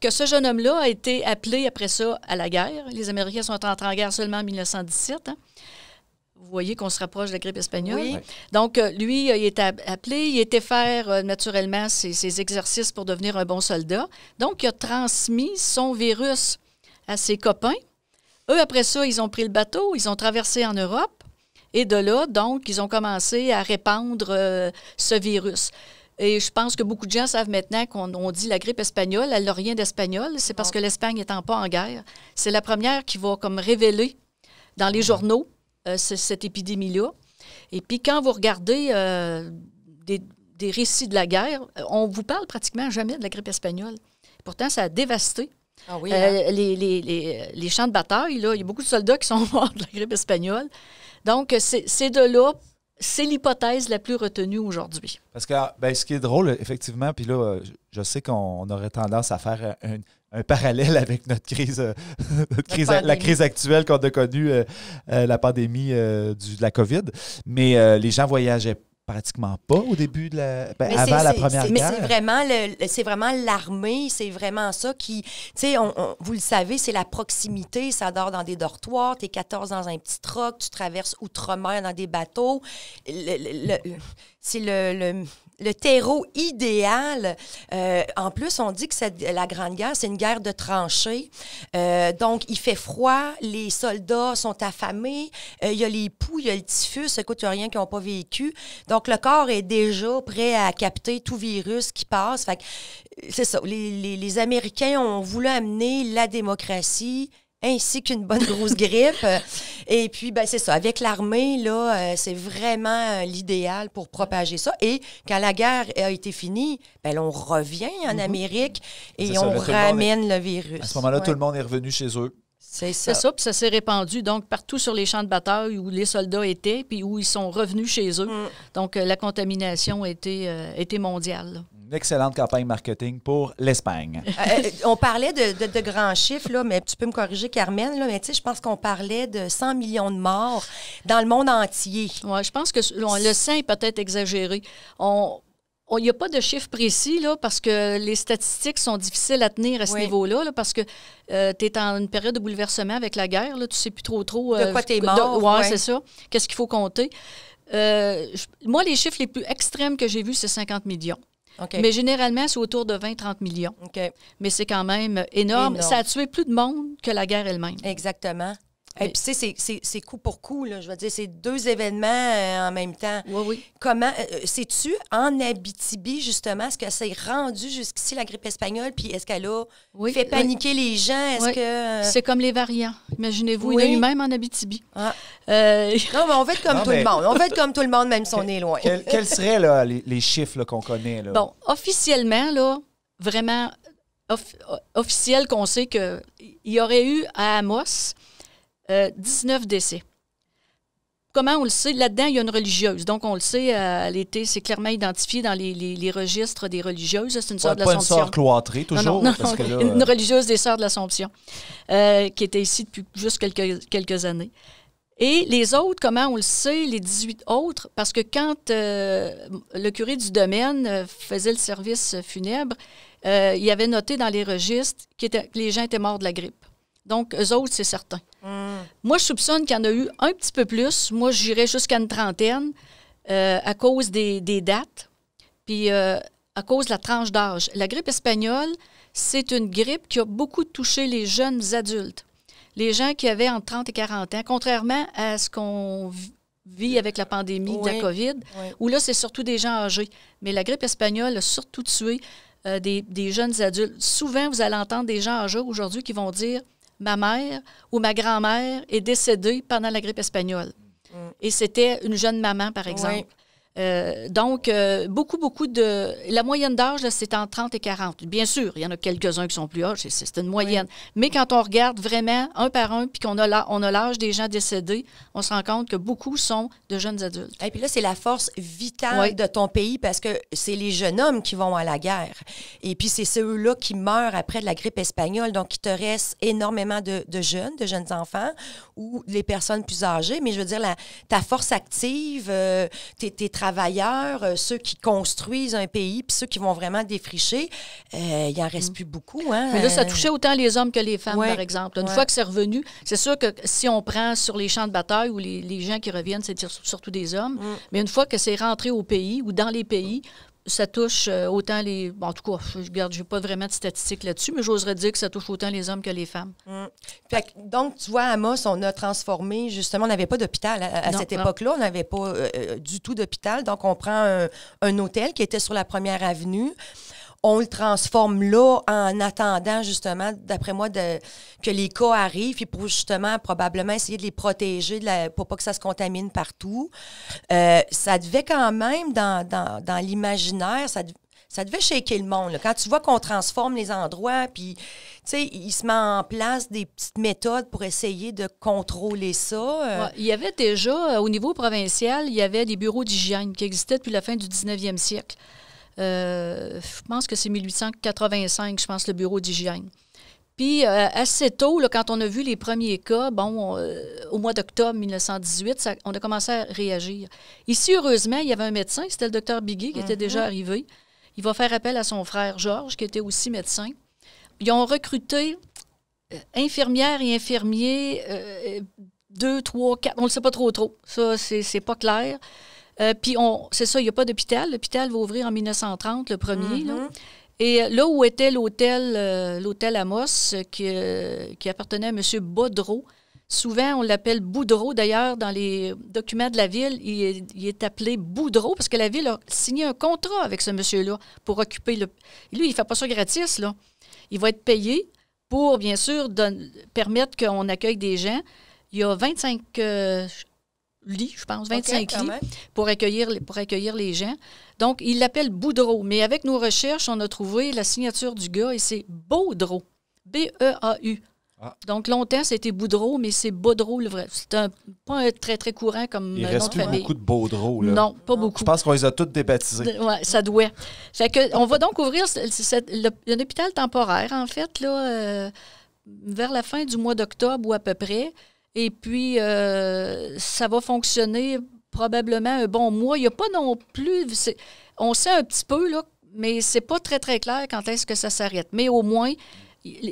que ce jeune homme-là a été appelé après ça à la guerre. Les Américains sont entrés en guerre seulement en 1917 vous voyez qu'on se rapproche de la grippe espagnole. Donc, euh, lui, euh, il était appelé, il était faire euh, naturellement ses, exercices pour devenir un bon soldat. Donc, il a transmis son virus à ses copains. Eux, après ça, ils ont pris le bateau, ils ont traversé en Europe. Et de là, donc, ils ont commencé à répandre ce virus. Et je pense que beaucoup de gens savent maintenant qu'on dit la grippe espagnole, elle n'a rien d'espagnol. C'est parce que l'Espagne n'étant pas en guerre, c'est la première qui va comme révéler dans les journaux euh, cette épidémie-là. Et puis quand vous regardez euh, des, des, récits de la guerre, euh, on vous parle pratiquement jamais de la grippe espagnole. Pourtant, ça a dévasté ah hein? les, les, les, les, champs de bataille, là, il y a beaucoup de soldats qui sont [laughs] morts de la grippe espagnole. Donc, c'est de là, c'est l'hypothèse la plus retenue aujourd'hui. Parce que ah, ben, ce qui est drôle, effectivement, puis là, je sais qu'on aurait tendance à faire une, un parallèle avec notre crise, euh, [laughs] la crise actuelle qu'on a connue, euh, euh, la pandémie du, de la COVID. Mais les gens voyageaient pratiquement pas au début de la ben, avant la première guerre. Mais c'est vraiment c'est vraiment l'armée, c'est vraiment ça qui tu on, vous le savez, c'est la proximité, ça dort dans des dortoirs, t'es 14 dans un petit troc, tu traverses outre-mer dans des bateaux. le, c'est le le terreau idéal. Euh, en plus, on dit que la Grande Guerre, c'est une guerre de tranchées. Euh, donc, il fait froid, les soldats sont affamés, euh, il y a les poux, il y a le typhus, ça a rien qu'ils n'ont pas vécu. Donc, le corps est déjà prêt à capter tout virus qui passe. Fait c'est ça. Les, les Américains ont voulu amener la démocratie ainsi qu'une bonne grosse grippe. [laughs] Et puis, ben, c'est ça. Avec l'armée, là, euh, c'est vraiment euh, l'idéal pour propager ça. Et quand la guerre a été finie, ben, on revient en mm-hmm. Amérique et on ramène le, virus. À ce moment-là, tout le monde est revenu chez eux. C'est ça. puis ça s'est répandu donc partout sur les champs de bataille où les soldats étaient, puis où ils sont revenus chez eux. Mm. Donc euh, la contamination était, euh, était mondiale. Une excellente campagne marketing pour l'Espagne. [laughs] Euh, on parlait de, grands chiffres, là, mais tu peux me corriger, Carmen, là, mais tu sais, je pense qu'on parlait de 100 millions de morts dans le monde entier. Oui, je pense que le sein est peut-être exagéré. On, il n'y a pas de chiffre précis là, parce que les statistiques sont difficiles à tenir à ce niveau-là parce que euh, tu es en une période de bouleversement avec la guerre. tu ne sais plus trop trop. de euh, quoi tu es mort. c'est ça. Qu'est-ce qu'il faut compter? Euh, moi, les chiffres les plus extrêmes que j'ai vus, c'est 50 millions. Mais généralement, c'est autour de 20-30 millions. Mais c'est quand même énorme. Ça a tué plus de monde que la guerre elle-même. Exactement. Et puis, c'est coup pour coup, là. Je veux dire, c'est deux événements euh, en même temps. Oui, oui. Comment, euh, euh, sais-tu, en Abitibi, justement, est-ce que c'est rendu jusqu'ici la grippe espagnole? Puis, est-ce qu'elle a fait paniquer les gens? Est-ce que. C'est comme les variants. Imaginez-vous, il y a eu même en Abitibi. Ah. Non, mais on va être comme tout le monde. On va être comme tout le monde, même si on est loin. Quels seraient, les, chiffres qu'on connaît, Bon, officiellement, là, vraiment officiel qu'on sait qu'il y aurait eu à Amos 19 euh, décès. Comment on le sait? Là-dedans, il y a une religieuse. Donc, on le sait, à euh, l'été, c'est clairement identifié dans les, registres des religieuses. C'est une sœur de l'Assomption. Pas une sœur cloîtrée, toujours. Non, une, euh, religieuse des sœurs de l'Assomption, qui était ici depuis juste quelques, années. Et les autres, comment on le sait, les 18 autres, parce que quand le curé du domaine faisait le service funèbre, il avait noté dans les registres que les gens étaient morts de la grippe. Donc, eux autres, c'est certain. Hmm. Moi, je soupçonne qu'il y en a eu un petit peu plus. Moi, j'irais jusqu'à une trentaine euh, à cause des, dates, puis euh, à cause de la tranche d'âge. La grippe espagnole, c'est une grippe qui a beaucoup touché les jeunes adultes, les gens qui avaient entre 30 et 40 ans, contrairement à ce qu'on vit avec la pandémie de la COVID, où là, c'est surtout des gens âgés. Mais la grippe espagnole a surtout tué euh, des, jeunes adultes. Souvent, vous allez entendre des gens âgés aujourd'hui qui vont dire ma mère ou ma grand-mère est décédée pendant la grippe espagnole. Mm. Et c'était une jeune maman, par exemple. Euh, donc, euh, beaucoup, beaucoup de... La moyenne d'âge, c'est entre 30 et 40. Bien sûr, il y en a quelques-uns qui sont plus âgés, c'est une moyenne. Mais quand on regarde vraiment un par un, puis qu'on a l'âge des gens décédés, on se rend compte que beaucoup sont de jeunes adultes. Et puis là, c'est la force vitale de ton pays parce que c'est les jeunes hommes qui vont à la guerre. Et puis, c'est ceux-là qui meurent après la grippe espagnole. Donc, il te reste énormément de, jeunes, de jeunes enfants ou les personnes plus âgées. Mais je veux dire, ta force active, euh, tes, travaux, travailleurs, euh, ceux qui construisent un pays, puis ceux qui vont vraiment défricher, il euh, il en reste mm. plus beaucoup. Hein? Mais là, ça touchait autant les hommes que les femmes, par exemple. Une fois que c'est revenu, c'est sûr que si on prend sur les champs de bataille ou les, gens qui reviennent, c'est surtout des hommes, mm. mais une fois que c'est rentré au pays ou dans les pays, ça touche euh, autant les. en tout cas, je garde, j'ai pas vraiment de statistiques là-dessus, mais j'oserais dire que ça touche autant les hommes que les femmes. Mm. donc, tu vois, à Moss, on a transformé, justement, on n'avait pas d'hôpital à, cette époque-là, on n'avait pas euh, euh, du tout d'hôpital. Donc, on prend un, hôtel qui était sur la première avenue on le transforme là en attendant justement, d'après moi, que les cas arrivent, puis pour justement probablement essayer de les protéger pour pas que ça se contamine partout. Euh, ça devait quand même, dans, l'imaginaire, ça, devait shaker le monde. Quand tu vois qu'on transforme les endroits, puis, tu sais, il se met en place des petites méthodes pour essayer de contrôler ça. Euh. il y avait déjà, au niveau provincial, il y avait des bureaux d'hygiène qui existaient depuis la fin du 19e siècle. Euh, je pense que c'est 1885, je pense, le bureau d'hygiène. Puis euh, assez tôt, quand on a vu les premiers cas, bon, euh, au mois d'octobre 1918, on a commencé à réagir. Ici, heureusement, il y avait un médecin, c'était le docteur biggie qui était déjà mhm. arrivé. Il va faire appel à son frère Georges, qui était aussi médecin. Ils ont recruté infirmières et infirmiers, deux, trois, quatre, on ne le sait pas trop trop. Ça, c'est pas clair. Euh, puis, c'est ça, il n'y a pas d'hôpital. L'hôpital va ouvrir en 1930, le premier. Mm-hmm. Et euh, là où était l'hôtel, euh, l'hôtel Amos, qui, qui, appartenait à M. Baudreau, souvent on l'appelle Boudreau. D'ailleurs, dans les documents de la ville, il est, appelé Boudreau parce que la ville a signé un contrat avec ce monsieur-là pour occuper le. lui, il ne fait pas ça gratis, là. Il va être payé pour, bien sûr, permettre qu'on accueille des gens. Il y a 25 lits, je pense, 25 lits, pour accueillir, pour accueillir les gens. Donc, il l'appelle Boudreau. Mais avec nos recherches, on a trouvé la signature du gars et c'est Baudreau. B-E-A-U. Ah. Donc, longtemps, c'était Boudreau, mais c'est Baudreau le vrai. C'est un, pas très, très courant comme Il reste nom de famille. beaucoup de Baudreau. Là. Non, pas beaucoup. Je pense qu'on les a toutes débaptisés. Oui, ça doit. Fait que, on va donc ouvrir un hôpital temporaire, en fait, là, euh, vers la fin du mois d'octobre ou à peu près. Et puis, euh, ça va fonctionner probablement un bon mois. Il n'y a pas non plus. On sait un petit peu, là, mais c'est pas très, très clair quand est-ce que ça s'arrête. Mais au moins,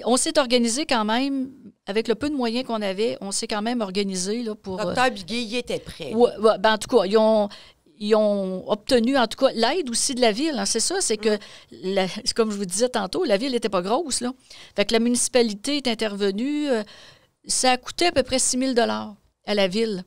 on s'est organisé quand même, avec le peu de moyens qu'on avait, on s'est quand même organisé là, pour. Euh, Docteur Biguet, il était prêt. Ouais, ben, en tout cas, ils ont, obtenu, en tout cas, l'aide aussi de la ville. Hein. c'est ça, c'est que, hum. comme je vous disais tantôt, la ville n'était pas grosse. Là. Fait que la municipalité est intervenue. Euh, ça a coûté à peu près 6 000 à la ville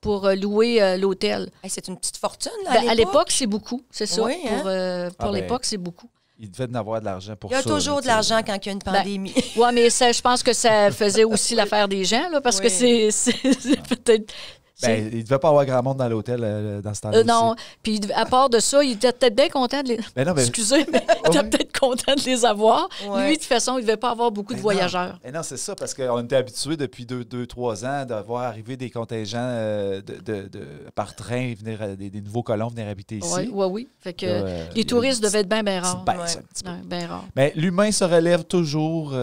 pour euh, louer euh, l'hôtel. c'est une petite fortune, à ben, l'époque. c'est beaucoup, c'est ça. Pour, hein? euh, ah, ben, l'époque, c'est beaucoup. Il devait en avoir de l'argent pour ça. Il y a toujours de l'argent quand il y a une ben, pandémie. oui, mais ça, je pense que ça faisait aussi [laughs] l'affaire des gens, là, parce que c'est [laughs] peut-être ben, il ne devait pas avoir grand monde dans l'hôtel euh, dans ce temps-là. Euh, non, puis à part de ça, il était peut-être bien content de les... Ben non, ben, Excusez, mais [laughs] il était peut-être content de les avoir. Lui, de toute façon, il ne devait pas avoir beaucoup de ben voyageurs. Non, non c'est ça, parce qu'on était habitué depuis deux, trois ans d'avoir arrivé des contingents euh, de, par train, venir, des, nouveaux colons venir habiter ici. Oui, oui, oui. Fait que, les touristes devaient être bien, bien rares. Bien, bien Mais l'humain se relève toujours,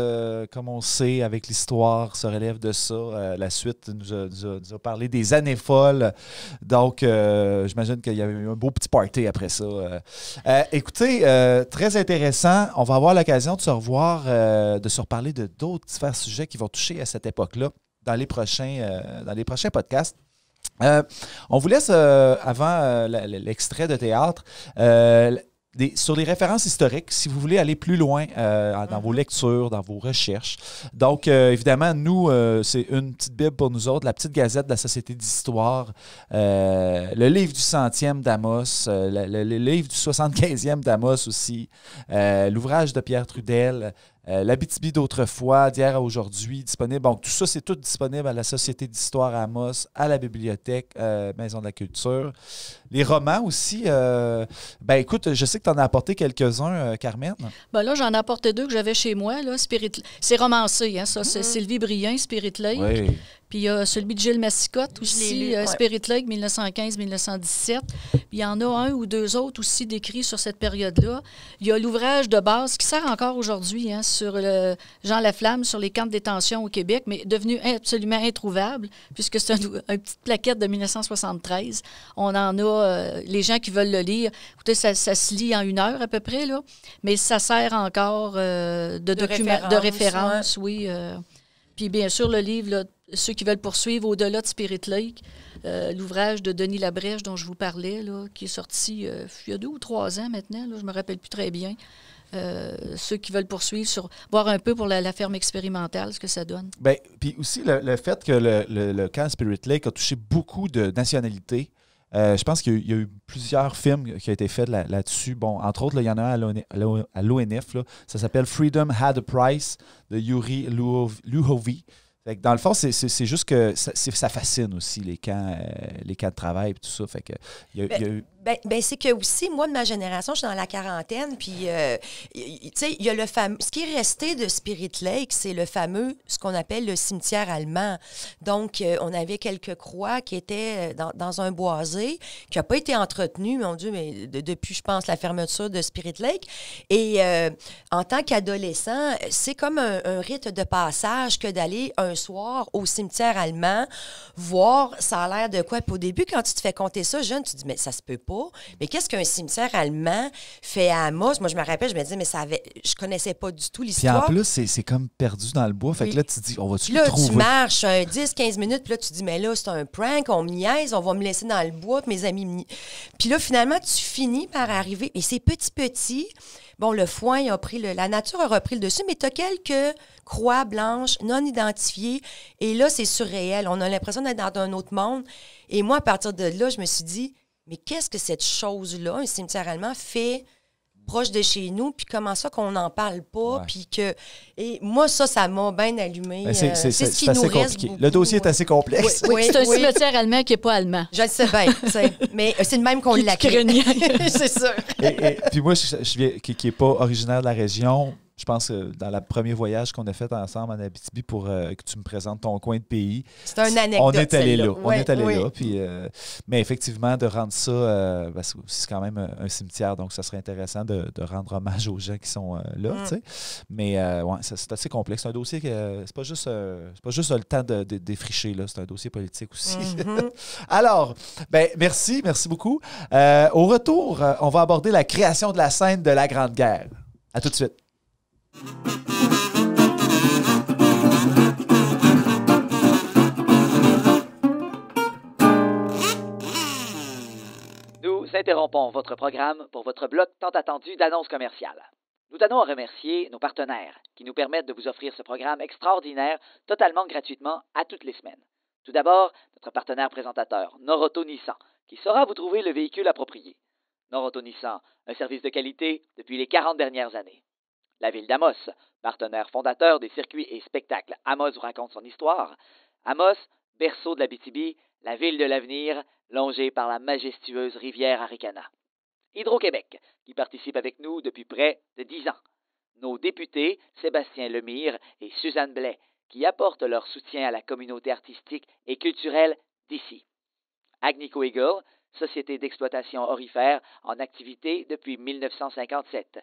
comme on sait, avec l'histoire, se relève de ça. la suite nous a, parlé des années folle. Donc, euh, j'imagine qu'il y avait eu un beau petit party après ça. Euh, euh, écoutez, très intéressant. On va avoir l'occasion de se revoir, de se reparler de d'autres différents sujets qui vont toucher à cette époque-là dans les prochains, dans les prochains podcasts. on vous laisse, avant l'extrait de théâtre, sur les références historiques, si vous voulez aller plus loin euh, dans mhm. vos lectures, dans vos recherches. Donc, euh, évidemment, nous, euh, c'est une petite Bible pour nous autres, la petite gazette de la Société d'Histoire, le livre du centième d'Amos, le, le, livre du 75e d'Amos aussi, l'ouvrage de Pierre Trudel, euh, la d'autrefois, d'hier à aujourd'hui, disponible. Donc, tout ça, c'est tout disponible à la Société d'histoire à Amos, à la bibliothèque euh, Maison de la culture. Les romans aussi. Euh, ben écoute, je sais que tu en as apporté quelques-uns, Carmen. Ben là, j'en ai apporté deux que j'avais chez moi. Spirit... C'est romancé, hein, ça. C'est ah. Sylvie Brien, Spirit Lake. Puis il y a celui de Gilles Massicotte aussi, euh, Spirit Lake 1915-1917. il y en a un ou deux autres aussi décrits sur cette période-là. Il y a l'ouvrage de base qui sert encore aujourd'hui hein, sur Jean Laflamme, sur les camps de détention au Québec, mais devenu absolument introuvable, puisque c'est une un petite plaquette de 1973. On en a, euh, les gens qui veulent le lire, écoutez, ça, se lit en une heure à peu près, là, mais ça sert encore euh, de, référence, de référence, oui. Puis bien sûr, le livre, là, ceux qui veulent poursuivre au-delà de Spirit Lake, euh, l'ouvrage de Denis Labrèche dont je vous parlais, là, qui est sorti euh, il y a deux ou trois ans maintenant, je ne me rappelle plus très bien. Euh, ceux qui veulent poursuivre, sur, voir un peu pour la, ferme expérimentale ce que ça donne. Bien, puis aussi le, fait que le, le, camp Spirit Lake a touché beaucoup de nationalités. je pense qu'il y, a eu plusieurs films qui ont été faits là-dessus. bon, entre autres, il y en a un à l'ONF. Ça s'appelle Freedom Had a Price de Yuri Luhovi dans le fond, c'est juste que ça, fascine aussi les camps, euh, les camps de travail et tout ça. Fait que, ben, ben, ben, c'est que aussi, moi, de ma génération, je suis dans la quarantaine, puis, euh, tu sais, il y a le fameux... Ce qui est resté de Spirit Lake, c'est le fameux, ce qu'on appelle le cimetière allemand. Donc, euh, on avait quelques croix qui étaient euh, dans, un boisé, qui n'a pas été entretenu, mon Dieu, mais depuis, je pense, la fermeture de Spirit Lake. Et en tant qu'adolescent, c'est comme un, rite de passage que d'aller un soir au cimetière allemand, voir, ça a l'air de quoi. Puis au début, quand tu te fais compter ça, jeune, tu te dis, mais ça se peut pas mais qu'est-ce qu'un cimetière allemand fait à Amos? Moi, je me rappelle, je me disais, mais ça je connaissais pas du tout l'histoire. Puis en plus, c'est comme perdu dans le bois. Fait que là, tu dis, on va-tu le trouver? Là, tu marches 10, 15 minutes, puis là, tu dis, mais là, c'est un prank, on me niaise, on va me laisser dans le bois, puis mes amis Puis là, finalement, tu finis par arriver, et c'est petit, petit. Bon, le foin a pris la nature a repris le dessus, mais tu as quelques croix blanches non identifiées. Et là, c'est surréel. On a l'impression d'être dans un autre monde. Et moi, à partir de là, je me suis dit, mais qu'est-ce que cette chose-là, un cimetière allemand, fait proche de chez nous, puis comment ça qu'on n'en parle pas, puis que... Et moi, ça, ça m'a bien allumé. Ben, euh, c'est assez ce compliqué. le dossier est assez complexe. c'est un cimetière allemand qui n'est pas allemand. Je le sais bien, [laughs] mais euh, c'est le même qu'on l'a créé. [laughs] c'est sûr. Et, puis moi, je, qui n'est pas originaire de la région, je pense que dans le premier voyage qu'on a fait ensemble en Abitibi pour euh, que tu me présentes ton coin de pays. C'est un anecdote. On est allé là. on est allé là. Euh, mais effectivement, de rendre ça, euh, ben, c'est quand même un cimetière, donc ça serait intéressant de, rendre hommage aux gens qui sont là. Mm. Mais c'est assez complexe. C'est un dossier que c'est pas juste pas juste le temps de, défricher. Là. C'est un dossier politique aussi. Mm-hmm. [laughs] Alors, ben, merci, merci beaucoup. au retour, on va aborder la création de la scène de la Grande Guerre. À tout de suite. Nous interrompons votre programme pour votre bloc tant attendu d'annonces commerciales. Nous tenons à remercier nos partenaires qui nous permettent de vous offrir ce programme extraordinaire totalement gratuitement à toutes les semaines. Tout d'abord, notre partenaire présentateur, Noroto Nissan, qui saura vous trouver le véhicule approprié. Noroto Nissan, un service de qualité depuis les 40 dernières années. La ville d'Amos, partenaire fondateur des circuits et spectacles Amos vous raconte son histoire. Amos, berceau de la BTB, la ville de l'avenir, longée par la majestueuse rivière Aricana. Hydro-Québec, qui participe avec nous depuis près de dix ans. Nos députés, Sébastien Lemire et Suzanne Blais, qui apportent leur soutien à la communauté artistique et culturelle d'ici. Agnico Eagle, société d'exploitation orifère en activité depuis 1957.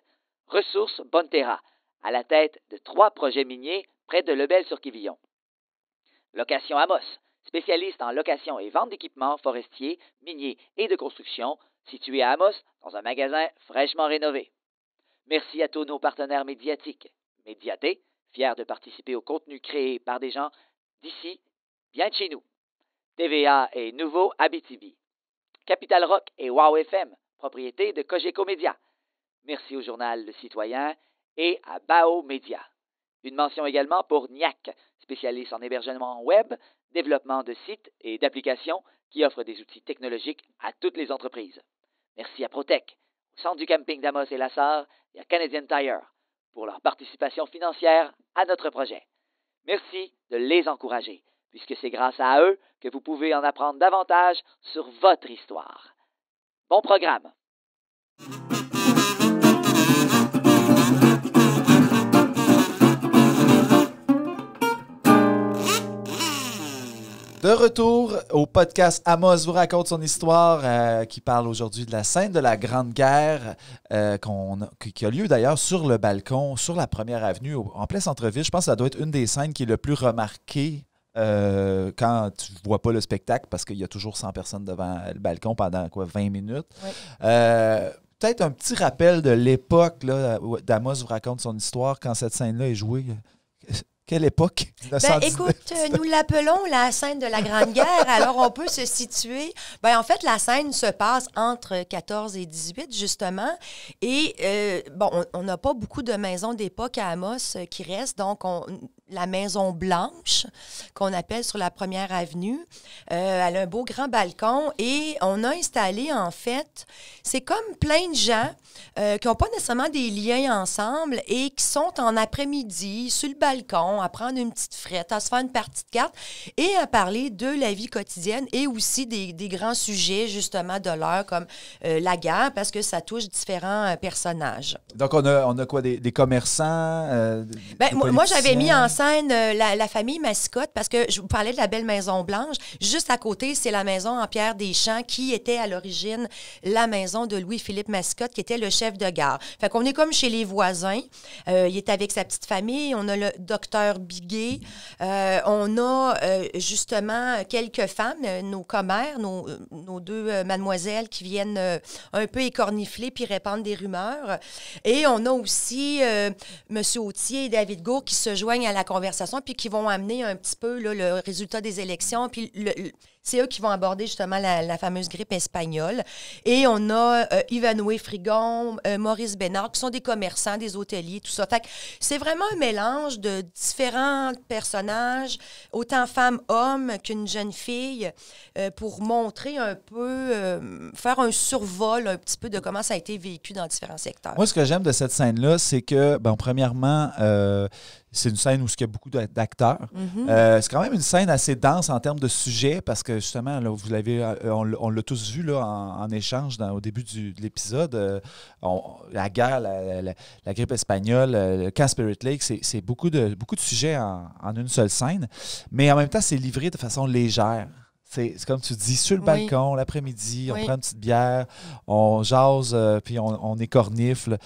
Ressources Bonterra, à la tête de trois projets miniers près de Lebel-sur-Quivillon. Location Amos, spécialiste en location et vente d'équipements forestiers, miniers et de construction, situé à Amos dans un magasin fraîchement rénové. Merci à tous nos partenaires médiatiques. Médiaté, fier de participer au contenu créé par des gens d'ici, bien de chez nous. TVA et Nouveau Abitibi. Capital Rock et Wow FM, propriété de Cogeco Média. Merci au journal Le Citoyen et à Bao Media. Une mention également pour NIAC, spécialiste en hébergement web, développement de sites et d'applications qui offrent des outils technologiques à toutes les entreprises. Merci à Protec, au centre du camping d'Amos et Lassar et à Canadian Tire pour leur participation financière à notre projet. Merci de les encourager, puisque c'est grâce à eux que vous pouvez en apprendre davantage sur votre histoire. Bon programme! De retour au podcast Amos vous raconte son histoire euh, qui parle aujourd'hui de la scène de la Grande Guerre euh, qui a lieu d'ailleurs sur le balcon, sur la première avenue, en plein centre-ville. Je pense que ça doit être une des scènes qui est le plus remarquée euh, quand tu vois pas le spectacle parce qu'il y a toujours 100 personnes devant le balcon pendant quoi 20 minutes. Peut-être un petit rappel de l'époque d'Amos vous raconte son histoire quand cette scène-là est jouée. Quelle époque? Ben, écoute, euh, nous l'appelons la scène de la Grande Guerre, alors on peut se situer. Ben, en fait, la scène se passe entre 14 et 18, justement. Et euh, bon, on n'a pas beaucoup de maisons d'époque à Amos euh, qui restent, donc on, la Maison Blanche, qu'on appelle sur la première avenue. Euh, elle a un beau grand balcon et on a installé, en fait, c'est comme plein de gens euh, qui n'ont pas nécessairement des liens ensemble et qui sont en après-midi sur le balcon à prendre une petite frette, à se faire une partie de carte et à parler de la vie quotidienne et aussi des, grands sujets, justement, de l'heure, comme euh, la guerre, parce que ça touche différents personnages. Donc, on a, quoi, des, commerçants? Ben, moi, j'avais mis en scène euh, la, famille mascotte, parce que je vous parlais de la belle Maison Blanche. Juste à côté, c'est la maison en pierre des champs qui était à l'origine la maison de Louis-Philippe Mascotte, qui était le chef de gare. Fait qu'on est comme chez les voisins. Euh, il est avec sa petite famille. On a le docteur Biguet. Euh, on a justement quelques femmes, nos commères, nos, nos deux mademoiselles qui viennent un peu écornifler puis répandre des rumeurs. Et on a aussi M. Autier et David Gour qui se joignent à la conversation, puis qui vont amener un petit peu le résultat des élections. Puis c'est eux qui vont aborder justement la, fameuse grippe espagnole. Et on a euh, Ivanoué Frigon, euh, Maurice Bénard, qui sont des commerçants, des hôteliers, tout ça. Fait que c'est vraiment un mélange de différents personnages, autant femmes, hommes qu'une jeune fille, euh, pour montrer un peu, faire un survol un petit peu de comment ça a été vécu dans différents secteurs. Moi, ce que j'aime de cette scène-là, c'est que, bon, premièrement, c'est une scène où il y a beaucoup d'acteurs. Mhm. Euh, c'est quand même une scène assez dense en termes de sujets, parce que justement, vous l'avez, euh, on, l'a tous vu là, en, échange dans, au début de l'épisode. Euh, la guerre, la, grippe espagnole, le cas Spirit Lake, c'est beaucoup de, beaucoup de sujets en, en, une seule scène. Mais en même temps, c'est livré de façon légère. C'est comme tu dis, sur le balcon, l'après-midi, on prend une petite bière, on jase, euh, puis on, écornifle.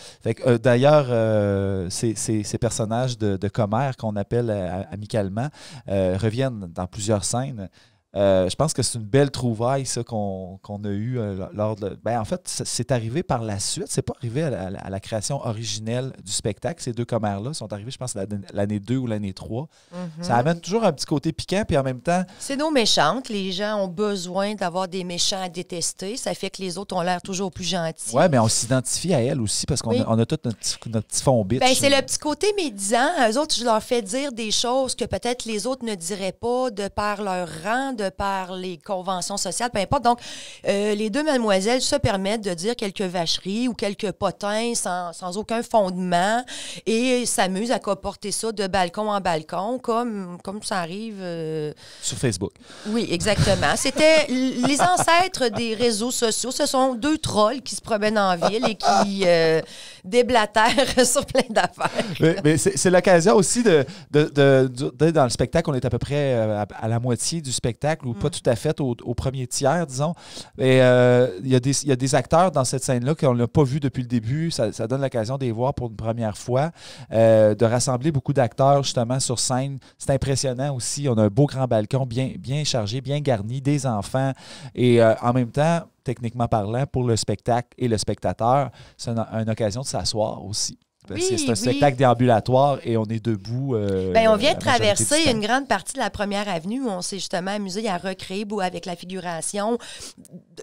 Euh, d'ailleurs, euh, ces, personnages de, de qu'on appelle amicalement reviennent dans plusieurs scènes. Euh, je pense que c'est une belle trouvaille, ça, qu'on a eue euh, lors de. Ben, en fait, c'est arrivé par la suite. C'est pas arrivé à la, création originelle du spectacle. Ces deux commères-là sont arrivés, je pense, l'année 2 ou l'année 3. Mm-hmm. Ça amène toujours un petit côté piquant, puis en même temps. C'est nos méchantes. Les gens ont besoin d'avoir des méchants à détester. Ça fait que les autres ont l'air toujours plus gentils. Oui, mais on s'identifie à elles aussi parce qu'on a, on tout notre petit, fond bitch. Ben, c'est le petit côté médisant. Eux autres, je leur fais dire des choses que peut-être les autres ne diraient pas de par leur rang de par les conventions sociales, peu importe. Donc, euh, les deux mademoiselles se permettent de dire quelques vacheries ou quelques potins sans, sans aucun fondement et s'amusent à comporter ça de balcon en balcon, comme, comme ça arrive. Euh, sur Facebook. Oui, exactement. C'était les ancêtres des réseaux sociaux. Ce sont deux trolls qui se promènent en ville et qui euh, déblatèrent [laughs] sur plein d'affaires. Mais, c'est l'occasion aussi de, de, de, dans le spectacle. On est à peu près à la moitié du spectacle ou pas mm. tout à fait au, premier tiers, disons. Mais euh, il y, a des acteurs dans cette scène-là qu'on n'a pas vu depuis le début. Ça, donne l'occasion de les voir pour une première fois, euh, de rassembler beaucoup d'acteurs justement sur scène. C'est impressionnant aussi. On a un beau grand balcon bien, bien chargé, bien garni, des enfants. Et euh, en même temps, techniquement parlant, pour le spectacle et le spectateur, c'est une occasion de s'asseoir aussi c'est un spectacle déambulatoire et on est debout. Euh, ben, on vient de traverser une grande partie de la première avenue où on s'est justement amusé à recréer avec la figuration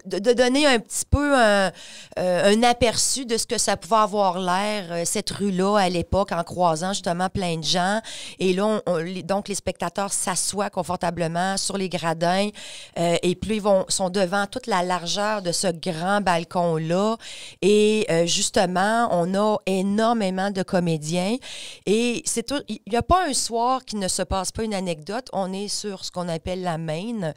de, donner un petit peu euh, un, aperçu de ce que ça pouvait avoir l'air, euh, cette rue-là, à l'époque, en croisant justement plein de gens. Et là, donc, les spectateurs s'assoient confortablement sur les gradins euh, et puis ils vont, sont devant toute la largeur de ce grand balcon-là. Et justement, on a énormément de comédiens. Et c'est tout. Il n'y a pas un soir qui ne se passe pas une anecdote. On est sur ce qu'on appelle la main.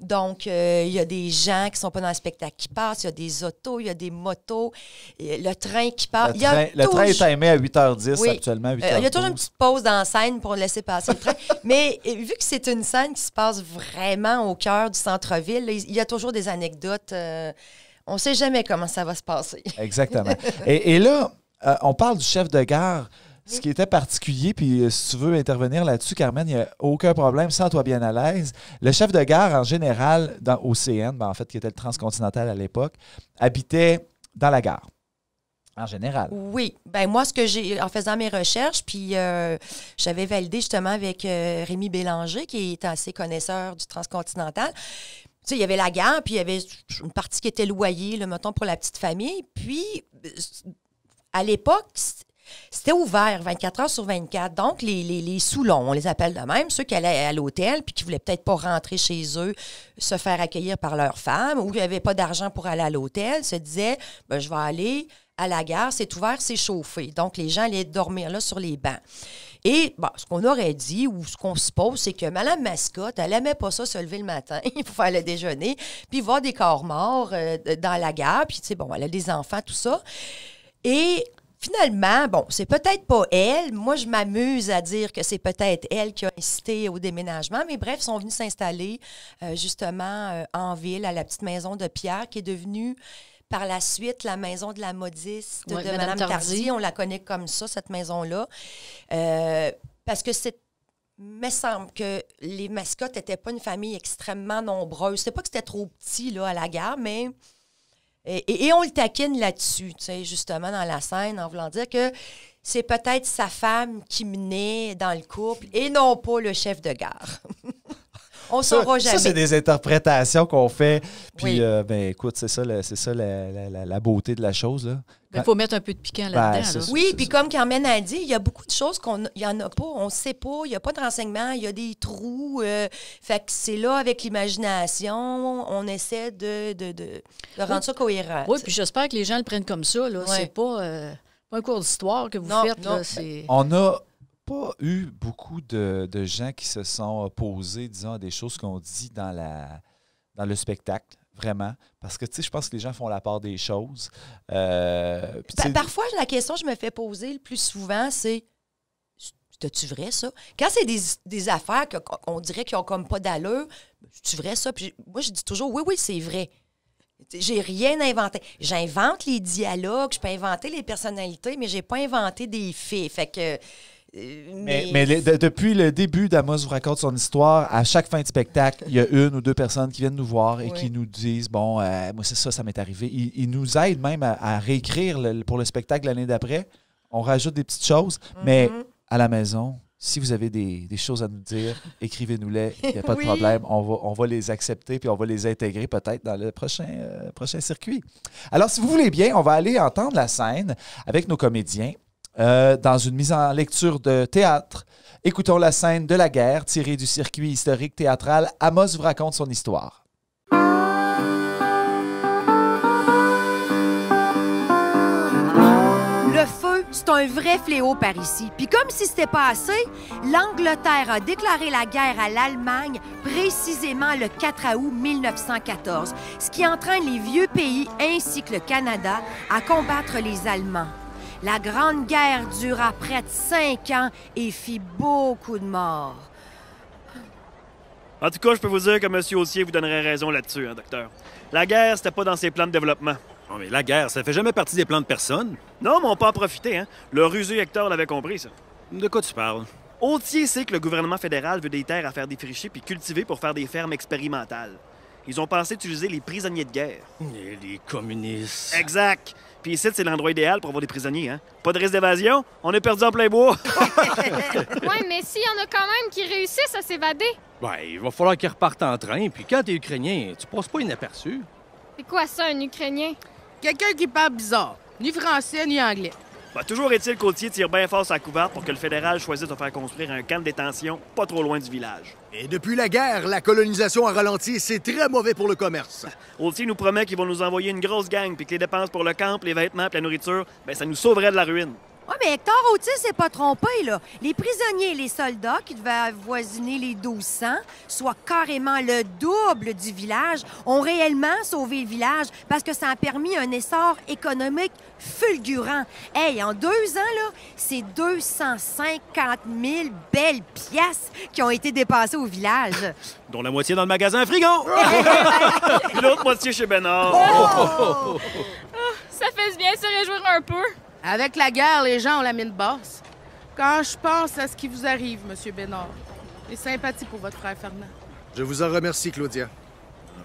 Donc, il y a des gens qui sont pas spectacle qui passe, il y a des autos, il y a des motos, le train qui passe. Le, train, est aimé à 8h10 actuellement, 8 h euh, il y a toujours une petite pause dans la scène pour laisser passer le train. [laughs] Mais vu que c'est une scène qui se passe vraiment au cœur du centre-ville, il y a toujours des anecdotes. Euh, on ne sait jamais comment ça va se passer. Exactement. [laughs] et, là, euh, on parle du chef de gare. Ce qui était particulier, puis euh, si tu veux intervenir là-dessus, Carmen, il n'y a aucun problème, sens-toi bien à l'aise. Le chef de gare, en général, dans, OCN, ben, en fait, qui était le transcontinental à l'époque, habitait dans la gare. En général. Oui. Ben moi, ce que j'ai en faisant mes recherches, puis euh, j'avais validé justement avec euh, Rémi Bélanger, qui est assez connaisseur du transcontinental. Tu sais, il y avait la gare, puis il y avait une partie qui était loyée, le mettons, pour la petite famille. Puis, à l'époque, c'était ouvert 24 heures sur 24. Donc, les, les, sous on les appelle de même, ceux qui allaient à l'hôtel puis qui voulaient peut-être pas rentrer chez eux, se faire accueillir par leur femme ou qui n'avaient pas d'argent pour aller à l'hôtel, se disaient ben, Je vais aller à la gare, c'est ouvert, c'est chauffé. Donc, les gens allaient dormir là sur les bancs. Et ce qu'on aurait dit ou ce qu'on suppose, c'est que Madame Mascotte, elle n'aimait pas ça se lever le matin [laughs] pour faire le déjeuner, puis voir des corps morts euh, dans la gare, puis tu sais, bon, elle a des enfants, tout ça. Et Finalement, bon, c'est peut-être pas elle. Moi, je m'amuse à dire que c'est peut-être elle qui a incité au déménagement. Mais bref, ils sont venus s'installer euh, justement euh, en ville, à la petite maison de Pierre, qui est devenue par la suite la maison de la modiste de Madame, Madame On la connaît comme ça, cette maison-là. Euh, parce que c'est me semble que les mascottes n'étaient pas une famille extrêmement nombreuse. C'est pas que c'était trop petit là, à la gare, mais et, on le taquine là-dessus, tu sais, justement, dans la scène, en voulant dire que c'est peut-être sa femme qui menait dans le couple et non pas le chef de gare. [laughs] On saura jamais. Ça, c'est des interprétations qu'on fait. Puis, euh, ben, écoute, c'est ça, c'est ça la, beauté de la chose. Il ben, faut mettre un peu de piquant là-dedans. Ben, oui, puis comme Carmen a dit, il y a beaucoup de choses qu'on n'y en a pas, on ne sait pas, il n'y a pas de renseignements, il y a des trous. Euh, fait que c'est là, avec l'imagination, on essaie de, rendre ça cohérent. Oui, puis j'espère que les gens le prennent comme ça. Là. C'est euh, pas, un cours d'histoire que vous faites. Là, on a pas eu beaucoup de, gens qui se sont opposés, disons, des choses qu'on dit dans, la, dans le spectacle vraiment. Parce que, tu sais, je pense que les gens font la part des choses. Euh, parfois, la question que je me fais poser le plus souvent, c'est T'as-tu vrai ça? Quand c'est des, affaires qu'on dirait qu'ils ont comme pas d'allure, tu vrai ça? Puis moi, je dis toujours oui, oui, c'est vrai. J'ai rien inventé. J'invente les dialogues, je peux inventer les personnalités, mais j'ai pas inventé des faits. Fait que euh, mais, mais depuis le début d'Amos vous raconte son histoire, à chaque fin de spectacle, il y a une ou deux personnes qui viennent nous voir et qui nous disent Bon, euh, moi, c'est ça, ça m'est arrivé. Ils, il nous aident même à, réécrire pour le spectacle l'année d'après. On rajoute des petites choses, mais mhm. à la maison, si vous avez des, choses à nous dire, [laughs] écrivez-nous-les. Il n'y a pas de problème. On va, les accepter puis on va les intégrer peut-être dans le prochain, euh, prochain circuit. Alors, si vous voulez bien, on va aller entendre la scène avec nos comédiens. Euh, dans une mise en lecture de théâtre. Écoutons la scène de la guerre tirée du circuit historique théâtral. Amos vous raconte son histoire. Le feu, c'est un vrai fléau par ici. Puis comme si c'était pas assez, l'Angleterre a déclaré la guerre à l'Allemagne précisément le 4 août 1914, ce qui entraîne les vieux pays ainsi que le Canada à combattre les Allemands. La Grande Guerre dura près de cinq ans et fit beaucoup de morts. En tout cas, je peux vous dire que M. Hautier vous donnerait raison là-dessus, hein, docteur. La guerre, c'était pas dans ses plans de développement. Oh, mais la guerre, ça fait jamais partie des plans de personne. Non, mais on peut en profiter, hein. Le rusé Hector l'avait compris, ça. De quoi tu parles? Hautier sait que le gouvernement fédéral veut des terres à faire défricher puis cultiver pour faire des fermes expérimentales. Ils ont pensé utiliser les prisonniers de guerre. les communistes. Exact. Puis ici, c'est l'endroit idéal pour avoir des prisonniers, hein? Pas de risque d'évasion, on est perdu en plein bois. [laughs] [laughs] ouais, mais s'il y en a quand même qui réussissent à s'évader. Ben, il va falloir qu'ils repartent en train, puis quand t'es Ukrainien, tu passes pas inaperçu. C'est quoi ça, un Ukrainien? Quelqu'un qui parle bizarre, ni français ni anglais. Bah, toujours est-il qu'Autier tire bien fort sa couverte pour que le fédéral choisisse de faire construire un camp de détention pas trop loin du village. Et depuis la guerre, la colonisation a ralenti c'est très mauvais pour le commerce. [laughs] Autier nous promet qu'ils vont nous envoyer une grosse gang puis que les dépenses pour le camp, les vêtements, et la nourriture, ben, ça nous sauverait de la ruine. Oui, mais Hector Autis s'est pas trompé, là. Les prisonniers et les soldats, qui devaient avoisiner les 1200, soit carrément le double du village, ont réellement sauvé le village parce que ça a permis un essor économique fulgurant. Hey, en deux ans, là, c'est 250 000 belles pièces qui ont été dépassées au village. [laughs] Dont la moitié dans le magasin Frigo! [laughs] L'autre moitié chez Benard! Oh, ça fait bien se réjouir un peu. Avec la guerre, les gens ont la mine basse. Quand je pense à ce qui vous arrive, Monsieur Bénard, et sympathie pour votre frère Fernand. Je vous en remercie, Claudia.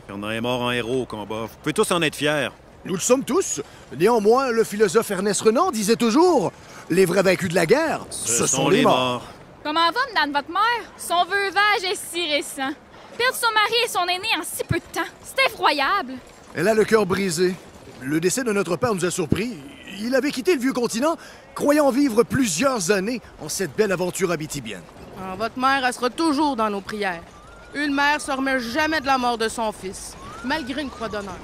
Fernand est mort en héros au combat. Vous pouvez tous en être fiers. Nous le sommes tous. Néanmoins, le philosophe Ernest Renan disait toujours Les vrais vaincus de la guerre, ce, sont, les morts. Comment va, madame, votre mère Son veuvage est si récent. Perdre son mari et son aîné en si peu de temps, c'est effroyable. Elle a le cœur brisé. Le décès de notre père nous a surpris il avait quitté le vieux continent, croyant vivre plusieurs années en cette belle aventure habitibienne. Ah, votre mère, elle sera toujours dans nos prières. Une mère se remet jamais de la mort de son fils, malgré une croix d'honneur.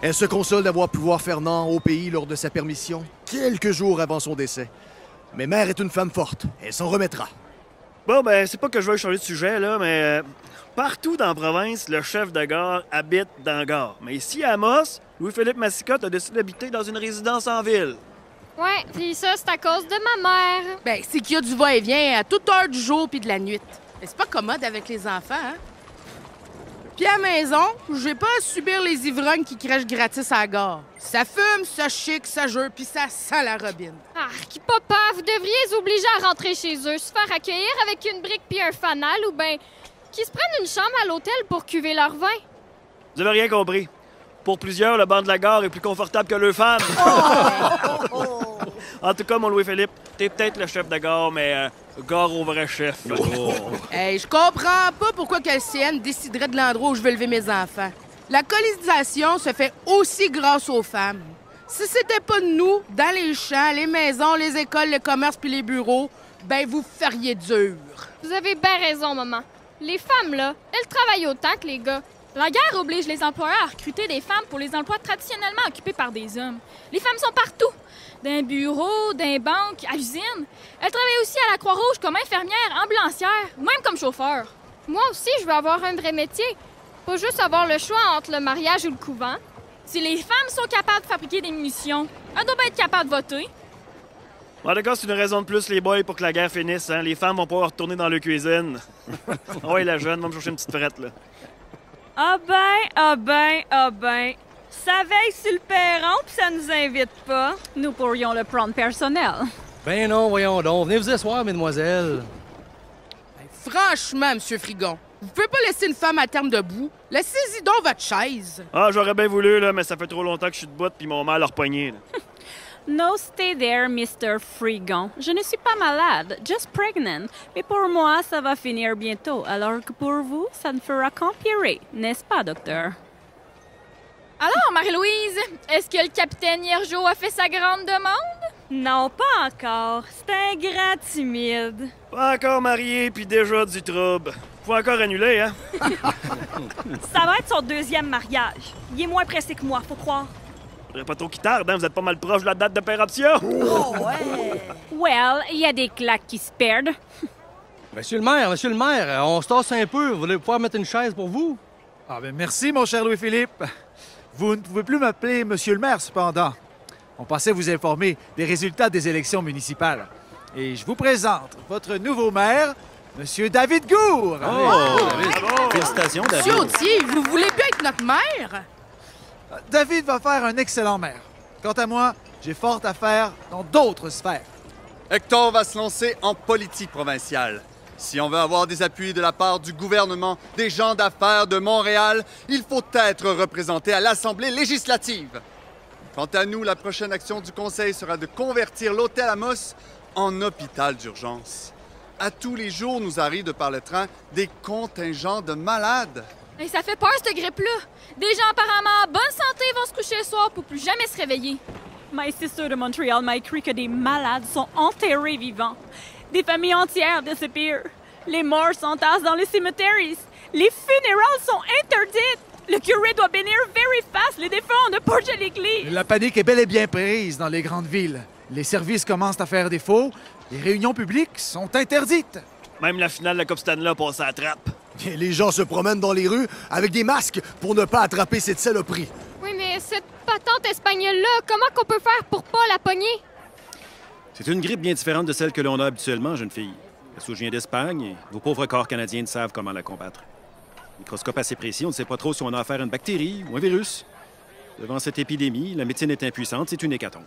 Elle se console d'avoir pu voir Fernand au pays lors de sa permission, quelques jours avant son décès. Mais mère est une femme forte. Elle s'en remettra. Bon, ben, c'est pas que je veux changer de sujet, là, mais euh, Partout dans la province, le chef de gare habite dans la gare. Mais ici, à Amos, Louis-Philippe Massicotte a décidé d'habiter dans une résidence en ville. Ouais, puis ça, c'est à cause de ma mère. Ben, c'est qu'il y a du va-et-vient à toute heure du jour puis de la nuit. Mais c'est pas commode avec les enfants, hein? Puis à la maison, vais pas subir les ivrognes qui crèchent gratis à la gare. Ça fume, ça chic, ça jure, puis ça sent la robine. Ah, qui papa, vous devriez les obliger à rentrer chez eux, se faire accueillir avec une brique puis un fanal, ou ben Qu'ils se prennent une chambre à l'hôtel pour cuver leur vin. Vous avez rien compris. Pour plusieurs, le banc de la gare est plus confortable que le femme. Oh! [laughs] en tout cas, mon Louis-Philippe, t'es peut-être le chef de gare, mais euh, gare au vrai chef. Oh! Et je comprends pas pourquoi Calcienne déciderait de l'endroit où je vais lever mes enfants. La colonisation se fait aussi grâce aux femmes. Si c'était pas nous, dans les champs, les maisons, les écoles, le commerce puis les bureaux, ben vous feriez dur. Vous avez bien raison, maman. Les femmes, là, elles travaillent autant que les gars. La guerre oblige les employeurs à recruter des femmes pour les emplois traditionnellement occupés par des hommes. Les femmes sont partout, d'un bureau, d'un banque, à l'usine. Elles travaillent aussi à la Croix-Rouge comme infirmière, ambulancière, même comme chauffeur. Moi aussi, je veux avoir un vrai métier. Pas juste avoir le choix entre le mariage ou le couvent. Si les femmes sont capables de fabriquer des munitions, elles doivent être capables de voter, en tout cas, c'est une raison de plus, les boys, pour que la guerre finisse. Hein? Les femmes vont pouvoir retourner dans le cuisine. [laughs] ouais, la jeune, va me chercher une petite frette, là. Ah ben, ah ben, ah ben. Ça veille sur le perron, puis ça nous invite pas. Nous pourrions le prendre personnel. Ben non, voyons donc. Venez vous asseoir, mesdemoiselles. Ben, franchement, Monsieur Frigon, vous pouvez pas laisser une femme à terme debout. Laissez-y donc votre chaise. Ah, j'aurais bien voulu, là, mais ça fait trop longtemps que je suis debout, puis mon mal a repogné. [laughs] No, stay there, Mr. Frigon. Je ne suis pas malade, just pregnant. Mais pour moi, ça va finir bientôt, alors que pour vous, ça ne fera qu'empirer, n'est-ce pas, docteur? Alors, Marie-Louise, est-ce que le capitaine Hierjo a fait sa grande demande? Non, pas encore. C'est un grand timide. Pas encore marié, puis déjà du trouble. Faut encore annuler, hein? [laughs] ça va être son deuxième mariage. Il est moins pressé que moi, faut croire a pas trop qu'il tarde, hein? Vous êtes pas mal proche de la date de Oh, ouais! well, il y a des claques qui se perdent. monsieur le maire, monsieur le maire, on se tasse un peu. Vous voulez pouvoir mettre une chaise pour vous? Ah, bien, merci, mon cher Louis-Philippe. Vous ne pouvez plus m'appeler monsieur le maire, cependant. On passait vous informer des résultats des élections municipales. Et je vous présente votre nouveau maire, Monsieur David Gour! Oh! Félicitations, David! Monsieur vous voulez plus être notre maire? David va faire un excellent maire. Quant à moi, j'ai fort à faire dans d'autres sphères. Hector va se lancer en politique provinciale. Si on veut avoir des appuis de la part du gouvernement, des gens d'affaires de Montréal, il faut être représenté à l'Assemblée législative. Quant à nous, la prochaine action du Conseil sera de convertir l'hôtel Amos en hôpital d'urgence. À tous les jours nous arrivent par le train des contingents de malades ça fait peur, cette grippe-là. Des gens apparemment en bonne santé vont se coucher le soir pour plus jamais se réveiller. Ma sister de Montréal m'a écrit que des malades sont enterrés vivants. Des familles entières disparaissent. Les morts s'entassent dans les cimetières. Les funérailles sont interdites. Le curé doit bénir very fast les défunts de porte l'église. La panique est bel et bien prise dans les grandes villes. Les services commencent à faire défaut. Les réunions publiques sont interdites. Même la finale de la Coupe Stanley s'attrape à trappe. [laughs] Les gens se promènent dans les rues avec des masques pour ne pas attraper cette saloperie. Oui, mais cette patente espagnole-là, comment qu'on peut faire pour pas la pogner? C'est une grippe bien différente de celle que l'on a habituellement, jeune fille. Elle souvient d'Espagne vos pauvres corps canadiens ne savent comment la combattre. Microscope assez précis, on ne sait pas trop si on a affaire à une bactérie ou un virus. Devant cette épidémie, la médecine est impuissante, c'est une hécatombe.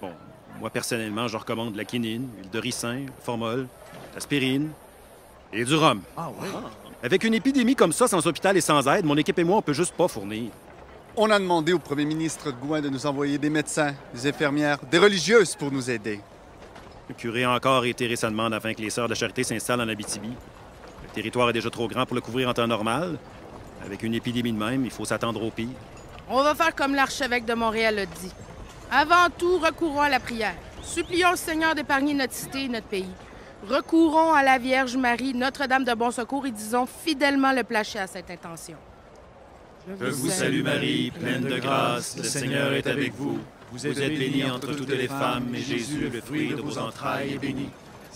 Bon, moi personnellement, je recommande la quinine, l'huile de ricin, le formol, l'aspirine et du rhum. Ah ouais? Ah. Avec une épidémie comme ça, sans hôpital et sans aide, mon équipe et moi, on peut juste pas fournir. On a demandé au premier ministre Gouin de nous envoyer des médecins, des infirmières, des religieuses pour nous aider. Le curé a encore été sa demande afin que les sœurs de charité s'installent en Abitibi. Le territoire est déjà trop grand pour le couvrir en temps normal. Avec une épidémie de même, il faut s'attendre au pire. On va faire comme l'archevêque de Montréal le dit. Avant tout, recourons à la prière. Supplions le Seigneur d'épargner notre cité et notre pays. Recourons à la Vierge Marie, Notre-Dame de Bon Secours, et disons fidèlement le placher à cette intention. Je vous salue Marie, pleine de grâce, le Seigneur est avec vous. Vous êtes bénie entre toutes les femmes, et Jésus, le fruit de vos entrailles, est béni.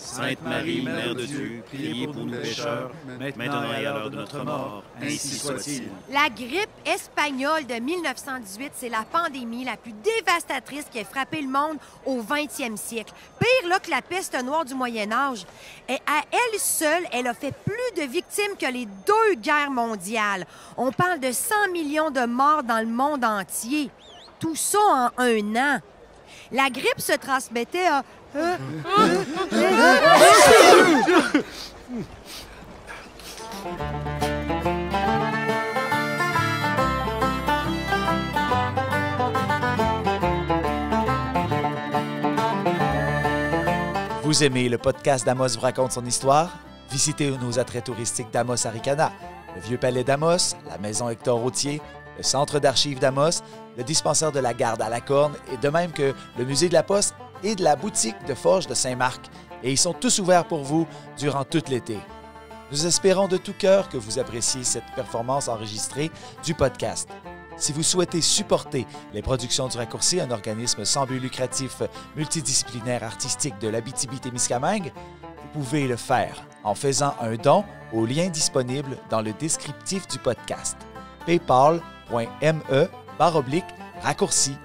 Sainte Marie, Mère de Dieu, priez pour nous pécheurs, maintenant et à l'heure de notre mort. Ainsi soit-il. La grippe espagnole de 1918, c'est la pandémie la plus dévastatrice qui ait frappé le monde au 20e siècle. Pire que la peste noire du Moyen Âge. Et à elle seule, elle a fait plus de victimes que les deux guerres mondiales. On parle de 100 millions de morts dans le monde entier. Tout ça en un an la grippe se transmettait à... E, e, e, vous aimez le podcast d'Amos vous raconte son histoire? Visitez nos attraits touristiques d'Amos Aricana, le Vieux Palais d'Amos, la Maison Hector Routier, le Centre d'archives d'Amos le dispensaire de la Garde à la Corne et de même que le musée de la Poste et de la boutique de forge de Saint-Marc. Et ils sont tous ouverts pour vous durant tout l'été. Nous espérons de tout cœur que vous appréciez cette performance enregistrée du podcast. Si vous souhaitez supporter les productions du Raccourci, un organisme sans but lucratif multidisciplinaire artistique de l'Abitibi-Témiscamingue, vous pouvez le faire en faisant un don au lien disponible dans le descriptif du podcast paypal.me barre oblique, raccourci.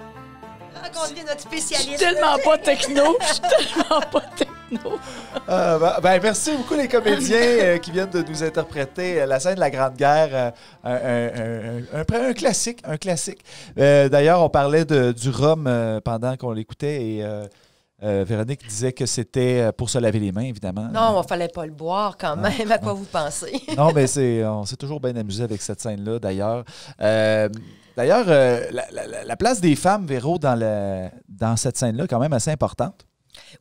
Je suis tellement pas techno, je suis [laughs] tellement pas techno. Euh, ben, ben, merci beaucoup les comédiens euh, qui viennent de nous interpréter euh, la scène de la Grande Guerre, un, un, classique, un classique. D'ailleurs, on parlait de, du rhum pendant qu'on l'écoutait et Véronique disait que c'était pour se laver les mains, évidemment. Non, il ne fallait pas le boire quand ah. même. À quoi vous pensez? non, mais on s'est toujours bien amusé avec cette scène-là, d'ailleurs. Euh, D'ailleurs, euh, la, place des femmes, Véro, dans, dans cette scène-là, quand même assez importante.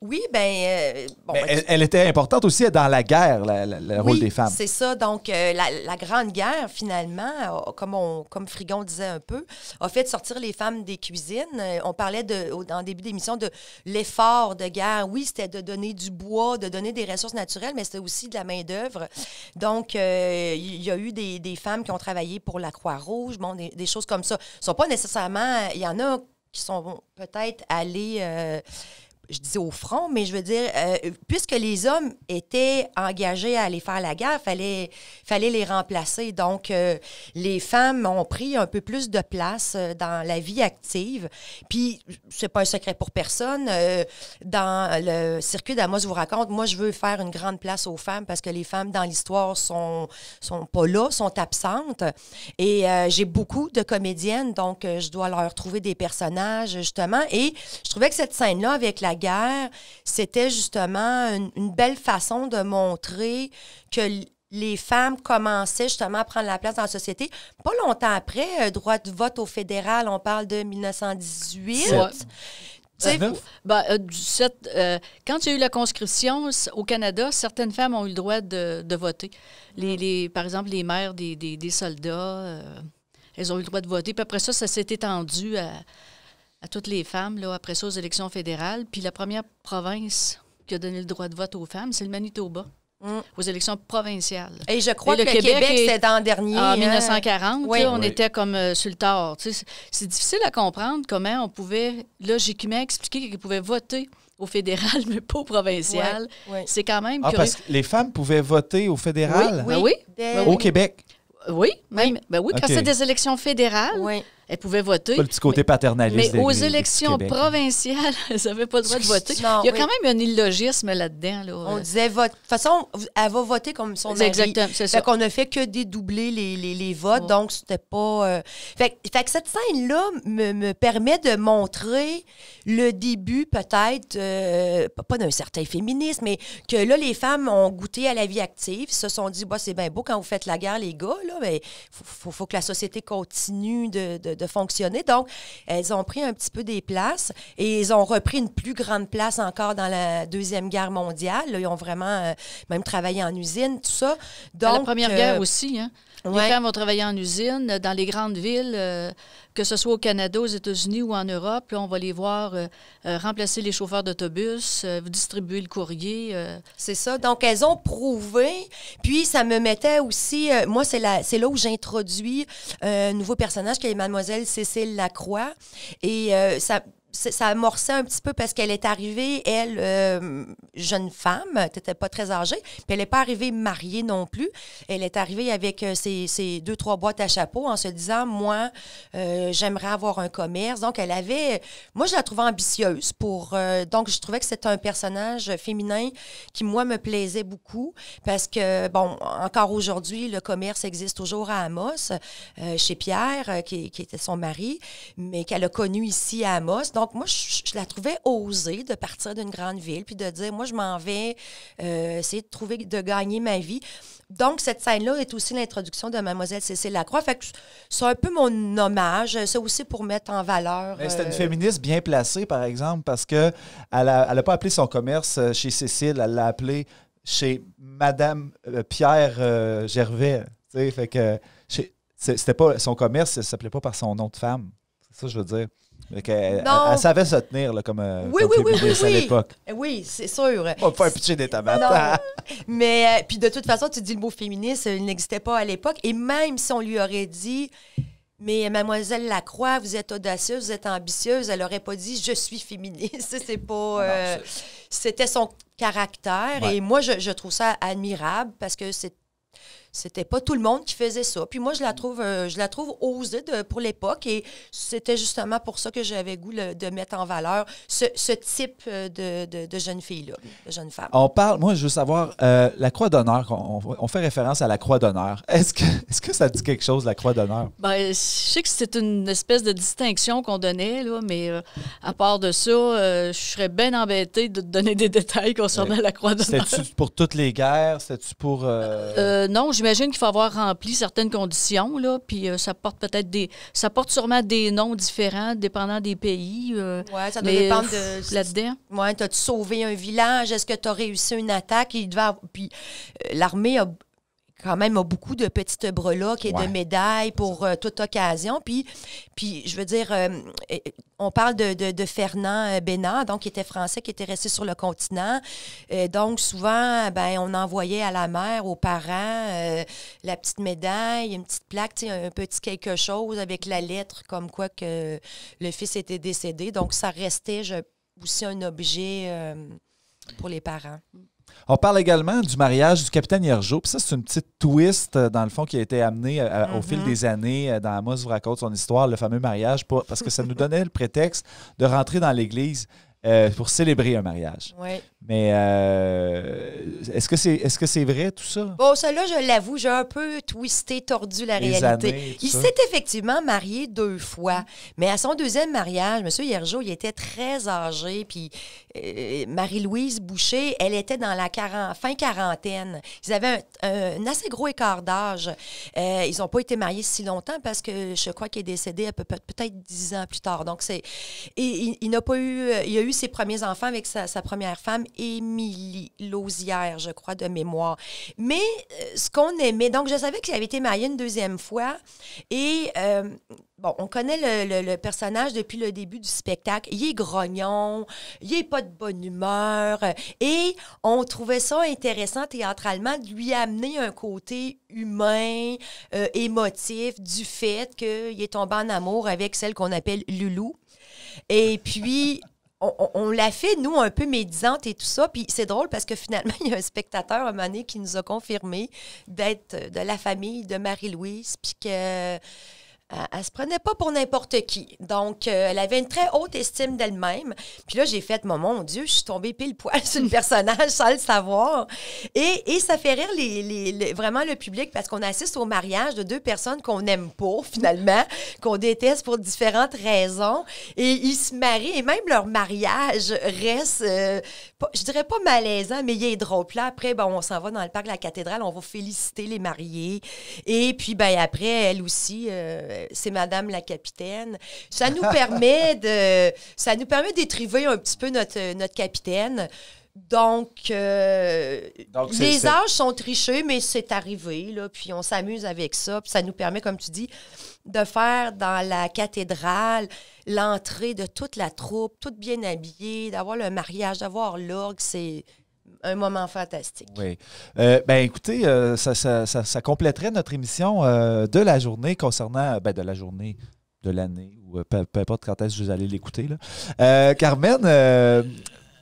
Oui, ben, euh, ben elle, était importante aussi dans la guerre, le rôle des femmes. C'est ça. Donc, euh, la, Grande Guerre, finalement, comme, Frigon disait un peu, a fait sortir les femmes des cuisines. Euh, on parlait de, en début d'émission de l'effort de guerre. Oui, c'était de donner du bois, de donner des ressources naturelles, mais c'était aussi de la main-d'œuvre. Donc, il y a eu des, femmes qui ont travaillé pour la Croix-Rouge, bon, des, choses comme ça. Ce sont pas nécessairement. Il y en a qui sont peut-être allées je dis au front, mais je veux dire, euh, puisque les hommes étaient engagés à aller faire la guerre, fallait, fallait les remplacer. Donc, euh, les femmes ont pris un peu plus de place euh, dans la vie active. Puis, c'est pas un secret pour personne. dans le circuit d'Amos vous raconte, moi, je veux faire une grande place aux femmes parce que les femmes dans l'histoire sont, sont pas là, sont absentes. Et j'ai beaucoup de comédiennes, donc je dois leur trouver des personnages, justement. Et je trouvais que cette scène-là, avec la guerre, c'était justement une, belle façon de montrer que les femmes commençaient justement à prendre la place dans la société. Pas longtemps après, un euh, droit de vote au fédéral, on parle de 1918. Bah, euh, euh, quand il y a eu la conscription au Canada, certaines femmes ont eu le droit de, voter. Mm. par exemple, les mères des, des soldats, elles ont eu le droit de voter. Puis après ça, ça s'est étendu à, à toutes les femmes, là, après ça, aux élections fédérales. Puis la première province qui a donné le droit de vote aux femmes, c'est le Manitoba. Mm. aux élections provinciales. Et je crois que le Québec, c'était c'est en dernier. En 1940, hein. on était comme euh, sur le C'est difficile à comprendre comment on pouvait logiquement expliquer qu'ils pouvaient voter au fédéral, [laughs] mais pas au provincial. C'est quand même ah, parce que les femmes pouvaient voter au fédéral? Oui. oui. Ah ben au Québec? Oui, même. Ben oui, quand c'est des élections fédérales... Oui elle pouvait voter. Pas le petit côté paternaliste. Mais, aux élections provinciales, [laughs] elles n'avaient pas le droit de voter. Il y a quand même un illogisme là-dedans. On disait vote. De toute façon, elle va voter comme son mari. Exactement, c'est ça. Fait qu'on a fait que dédoubler les, les, les votes, donc c'était pas... Euh, fait, que cette scène-là me, me, permet de montrer le début peut-être, euh, pas d'un certain féminisme, mais que là, les femmes ont goûté à la vie active, se sont dit, bah, c'est bien beau quand vous faites la guerre, les gars, là, mais il faut, que la société continue de de fonctionner. Donc, elles ont pris un petit peu des places et ils ont repris une plus grande place encore dans la Deuxième Guerre mondiale. ils ont vraiment euh, même travaillé en usine, tout ça. Donc, la Première Guerre euh, aussi, hein? Les femmes vont travailler en usine, dans les grandes villes, euh, que ce soit au Canada, aux États-Unis ou en Europe. on va les voir euh, euh, remplacer les chauffeurs d'autobus, distribuer le courrier. C'est ça. Donc, elles ont prouvé. Puis, ça me mettait aussi... moi, c'est là où j'introduis un nouveau personnage qui est mademoiselle Cécile Lacroix. Et ça ça amorçait un petit peu parce qu'elle est arrivée, elle, euh, jeune femme, n'était pas très âgée, puis elle n'est pas arrivée mariée non plus. Elle est arrivée avec euh, ses, deux, trois boîtes à chapeau en se disant, moi, euh, j'aimerais avoir un commerce. Donc, elle avait, moi, je la trouvais ambitieuse pour, donc, je trouvais que c'était un personnage féminin qui, moi, me plaisait beaucoup parce que, bon, encore aujourd'hui, le commerce existe toujours à Amos, chez Pierre, qui, qui était son mari, mais qu'elle a connu ici à Amos. Donc, donc, moi, je, la trouvais osée de partir d'une grande ville, puis de dire, moi, je m'en vais euh, essayer de trouver, de gagner ma vie. Donc, cette scène-là est aussi l'introduction de Mademoiselle Cécile Lacroix. Fait que c'est un peu mon hommage. C'est aussi pour mettre en valeur. C'était une euh, féministe bien placée, par exemple, parce qu'elle n'a elle a pas appelé son commerce euh, chez Cécile, elle l'a appelé chez Madame Pierre euh, Gervais. Fait que c'était pas son commerce, ça s'appelait pas par son nom de femme. C'est ça je veux dire elle, savait se tenir euh, comme, oui, à l'époque. Eh oui, c'est sûr. On va faire pitié des [laughs] Mais euh, puis de toute façon, tu dis le mot féministe, il n'existait pas à l'époque. Et même si on lui aurait dit, mais mademoiselle Lacroix, vous êtes audacieuse, vous êtes ambitieuse, elle n'aurait pas dit, je suis féministe. [laughs] c'est pas... Euh, c'était son caractère. Et moi, je, je trouve ça admirable parce que c'est c'était pas tout le monde qui faisait ça. Puis moi, je la trouve, euh, je la trouve osée pour l'époque et c'était justement pour ça que j'avais goût de mettre en valeur ce, type euh, de, de, de jeune fille-là, de jeune femme. On parle, moi, je veux savoir, euh, la Croix d'honneur, on, fait référence à la Croix d'honneur. Est-ce que, est que ça dit quelque chose, la Croix d'honneur? Ben, je sais que c'est une espèce de distinction qu'on donnait, là, mais à part de ça, je serais bien embêtée de te donner des détails concernant la Croix d'honneur. C'était-tu pour toutes les guerres? C'était-tu pour. non, j'imagine qu'il faut avoir rempli certaines conditions, là, puis euh, ça porte peut-être des. Ça porte sûrement des noms différents dépendant des pays. Euh, oui, ça doit dépendre de. Là-dedans. Oui, as sauvé un village? Est-ce que tu as réussi une attaque? Il devait Puis euh, l'armée a quand même a beaucoup de petites breloques et de médailles pour euh, toute occasion. Puis, puis je veux dire, euh, on parle de, Fernand euh, Bénard, donc qui était français, qui était resté sur le continent. donc souvent, ben, on envoyait à la mère, aux parents, la petite médaille, une petite plaque, un petit quelque chose avec la lettre comme quoi que le fils était décédé. Donc ça restait aussi un objet pour les parents. Mm. On parle également du mariage du capitaine Hiergeau. Puis ça, c'est une petite twist, euh, dans le fond, qui a été amenée euh, au fil mm-hmm. des années. Euh, dans Amos vous raconte son histoire, le fameux mariage, parce que ça nous donnait le prétexte de rentrer dans l'Église pour célébrer un mariage. Oui. Mais euh, est-ce que c'est est -ce c'est vrai tout ça? Bon, cela je l'avoue, j'ai un peu twisté, tordu la réalité. il s'est effectivement marié deux fois, mais à son deuxième mariage, M. Hiergeau, il était très âgé, puis euh, Marie-Louise Boucher, elle était dans la fin quarantaine. Ils avaient un, assez gros écart d'âge. Euh, ils n'ont pas été mariés si longtemps parce que je crois qu'il est décédé peut-être dix ans plus tard. Donc, c'est il, il, n'a pas eu... Il a eu ses premiers enfants avec sa, sa première femme Émilie Lausière, je crois, de mémoire. Mais euh, ce qu'on aimait, donc je savais qu'il avait été marié une deuxième fois. Et euh, bon, on connaît le, personnage depuis le début du spectacle. Il est grognon, il n'est pas de bonne humeur. Et on trouvait ça intéressant théâtralement de lui amener un côté humain, euh, émotif, du fait qu'il est tombé en amour avec celle qu'on appelle Loulou. Et puis, on, l'a fait, nous, un peu médisante et tout ça. Puis c'est drôle parce que finalement, [laughs] il y a un spectateur à un moment donné qui nous a confirmé d'être euh, de la famille de Marie-Louise, puis que elle se prenait pas pour n'importe qui. Donc, euh, elle avait une très haute estime d'elle-même. Puis là, j'ai fait, mon, mon Dieu, je suis tombée pile poil sur le [laughs] personnage sans le savoir. Et, ça fait rire vraiment le public parce qu'on assiste au mariage de deux personnes qu'on n'aime pas, [laughs] finalement, qu'on déteste pour différentes raisons. Et ils se marient et même leur mariage reste, euh, je dirais pas malaisant, mais il est drôle. là, après, on s'en va dans le parc de la cathédrale, on va féliciter les mariés. Et puis, ben, après, elle aussi, euh, c'est Madame la capitaine. Ça nous [laughs] permet de, ça nous permet d'étriver un petit peu notre, notre capitaine. Donc, euh, les âges sont trichés, mais c'est arrivé, là, puis on s'amuse avec ça. Puis ça nous permet, comme tu dis, de faire dans la cathédrale l'entrée de toute la troupe, toute bien habillée, d'avoir le mariage, d'avoir l'orgue. C'est un moment fantastique. Oui. Euh, ben écoutez, euh, ça, compléterait notre émission euh, de la journée concernant, ben, de la journée de l'année, ou peu, importe quand est-ce que vous allez l'écouter. Carmen,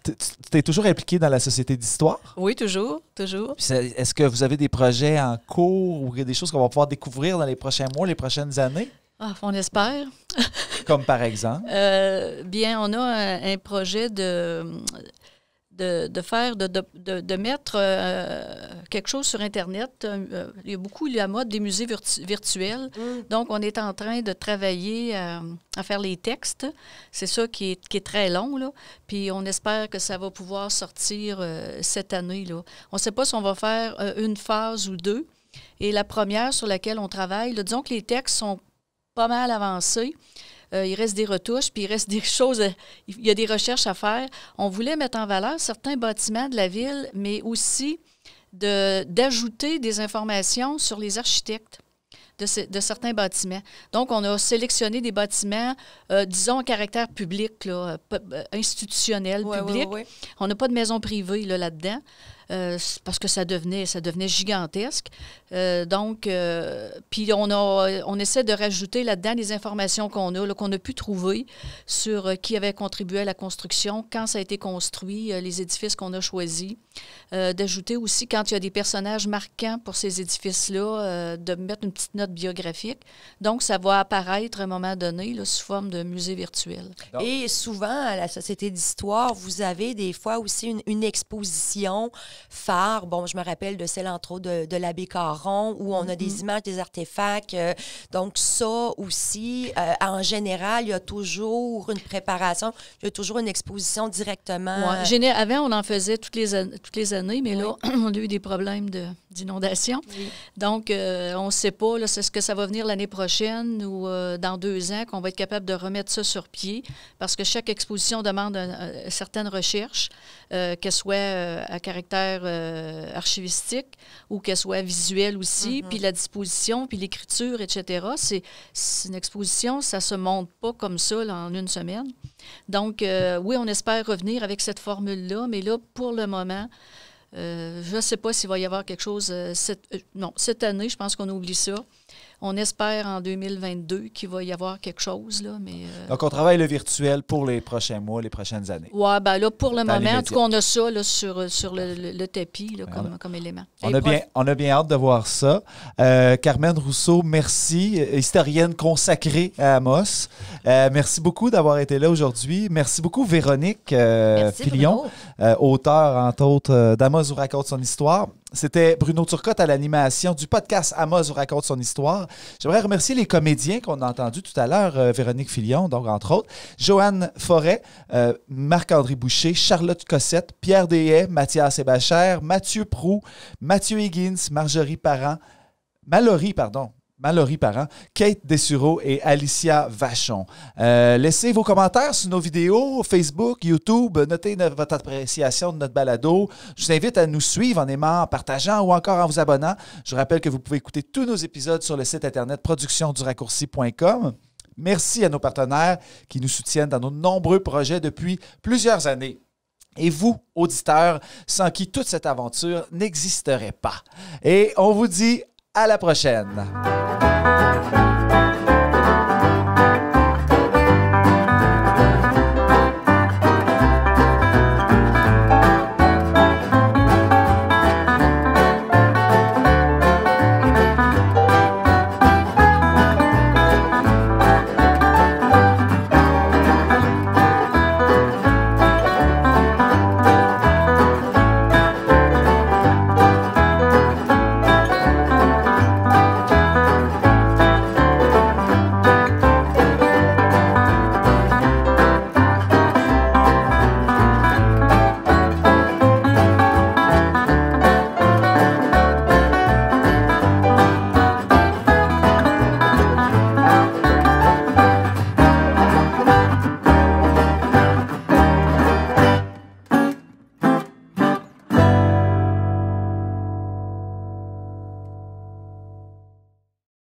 tu es toujours impliquée dans la Société d'histoire? Oui, toujours, toujours. Est-ce que vous avez des projets en cours ou des choses qu'on va pouvoir découvrir dans les prochains mois, les prochaines années? Ah, on espère. Comme par exemple? bien, on a un projet de, de, faire, de, mettre euh, quelque chose sur Internet. Euh, il y a beaucoup la mode des musées virtuels. Mm. Donc, on est en train de travailler euh, à, faire les textes. C'est ça qui est, très long. Puis, on espère que ça va pouvoir sortir cette année. Là. On ne sait pas si on va faire une phase ou deux. Et la première sur laquelle on travaille, disons que les textes sont pas mal avancés. Euh, il reste des retouches, puis il reste des choses, euh, il y a des recherches à faire. On voulait mettre en valeur certains bâtiments de la ville, mais aussi d'ajouter des informations sur les architectes. De, de, certains bâtiments. Donc, on a sélectionné des bâtiments, euh, disons, en caractère public, institutionnel, public. on n'a pas de maison privée là-dedans. là dedans euh, parce que ça devenait, ça devenait gigantesque. Euh, donc, euh, puis on, on essaie de rajouter là-dedans les informations qu'on a, qu'on a pu trouver sur qui avait contribué à la construction, quand ça a été construit, les édifices qu'on a choisis. D'ajouter aussi, quand il y a des personnages marquants pour ces édifices-là, de mettre une petite note biographique. Donc, ça va apparaître à un moment donné sous forme de musée virtuel. Et souvent, à la Société d'histoire, vous avez des fois aussi une, une exposition Bon, je me rappelle de celle, entre autres, de, l'abbé Caron, où on a des mm-hmm. images, des artefacts. Euh, donc, ça aussi, euh, en général, il y a toujours une préparation, il y a toujours une exposition directement. Avant, on en faisait toutes les, toutes les années, mais là, [clears throat] on a eu des problèmes d'inondation. Donc, euh, on ne sait pas, c'est ce que ça va venir l'année prochaine ou dans deux ans qu'on va être capable de remettre ça sur pied, parce que chaque exposition demande certaines recherches, certaine recherche, qu'elle soit à caractère euh, archivistique ou qu'elle soit visuelle aussi, mm-hmm. puis la disposition, puis l'écriture, etc. C'est une exposition, ça se monte pas comme ça en une semaine. Donc, euh, oui, on espère revenir avec cette formule-là, mais là, pour le moment, euh, je ne sais pas s'il va y avoir quelque chose non, cette année, je pense qu'on oublie ça on espère en 2022 qu'il va y avoir quelque chose. Là, mais, euh, Donc, on travaille le virtuel pour les prochains mois, les prochaines années. Oui, ben là, pour le moment, en tout cas, on a ça sur, sur le, tapis ben, comme, élément. On a, bien, on a bien hâte de voir ça. Euh, Carmen Rousseau, merci, historienne consacrée à Amos. Euh, merci beaucoup d'avoir été là aujourd'hui. Merci beaucoup, Véronique merci, auteur, entre autres, d'Amos vous raconte son histoire. C'était Bruno Turcotte à l'animation du podcast Amos raconte son histoire. J'aimerais remercier les comédiens qu'on a entendus tout à l'heure, euh, Véronique Filion, donc entre autres, Joanne Forêt, euh, Marc-André Boucher, Charlotte Cossette, Pierre Deshaies, Mathias Ebacher, Mathieu Prou, Mathieu Higgins, Marjorie Parent, Mallory, pardon, Mallory Parent, Kate Dessureau et Alicia Vachon. Euh, laissez vos commentaires sur nos vidéos, Facebook, YouTube. Notez votre appréciation de notre balado. Je vous invite à nous suivre en aimant, en partageant ou encore en vous abonnant. Je rappelle que vous pouvez écouter tous nos épisodes sur le site internet productionduraccourci.com. Merci à nos partenaires qui nous soutiennent dans nos nombreux projets depuis plusieurs années. Et vous, auditeurs, sans qui toute cette aventure n'existerait pas. Et on vous dit à la prochaine.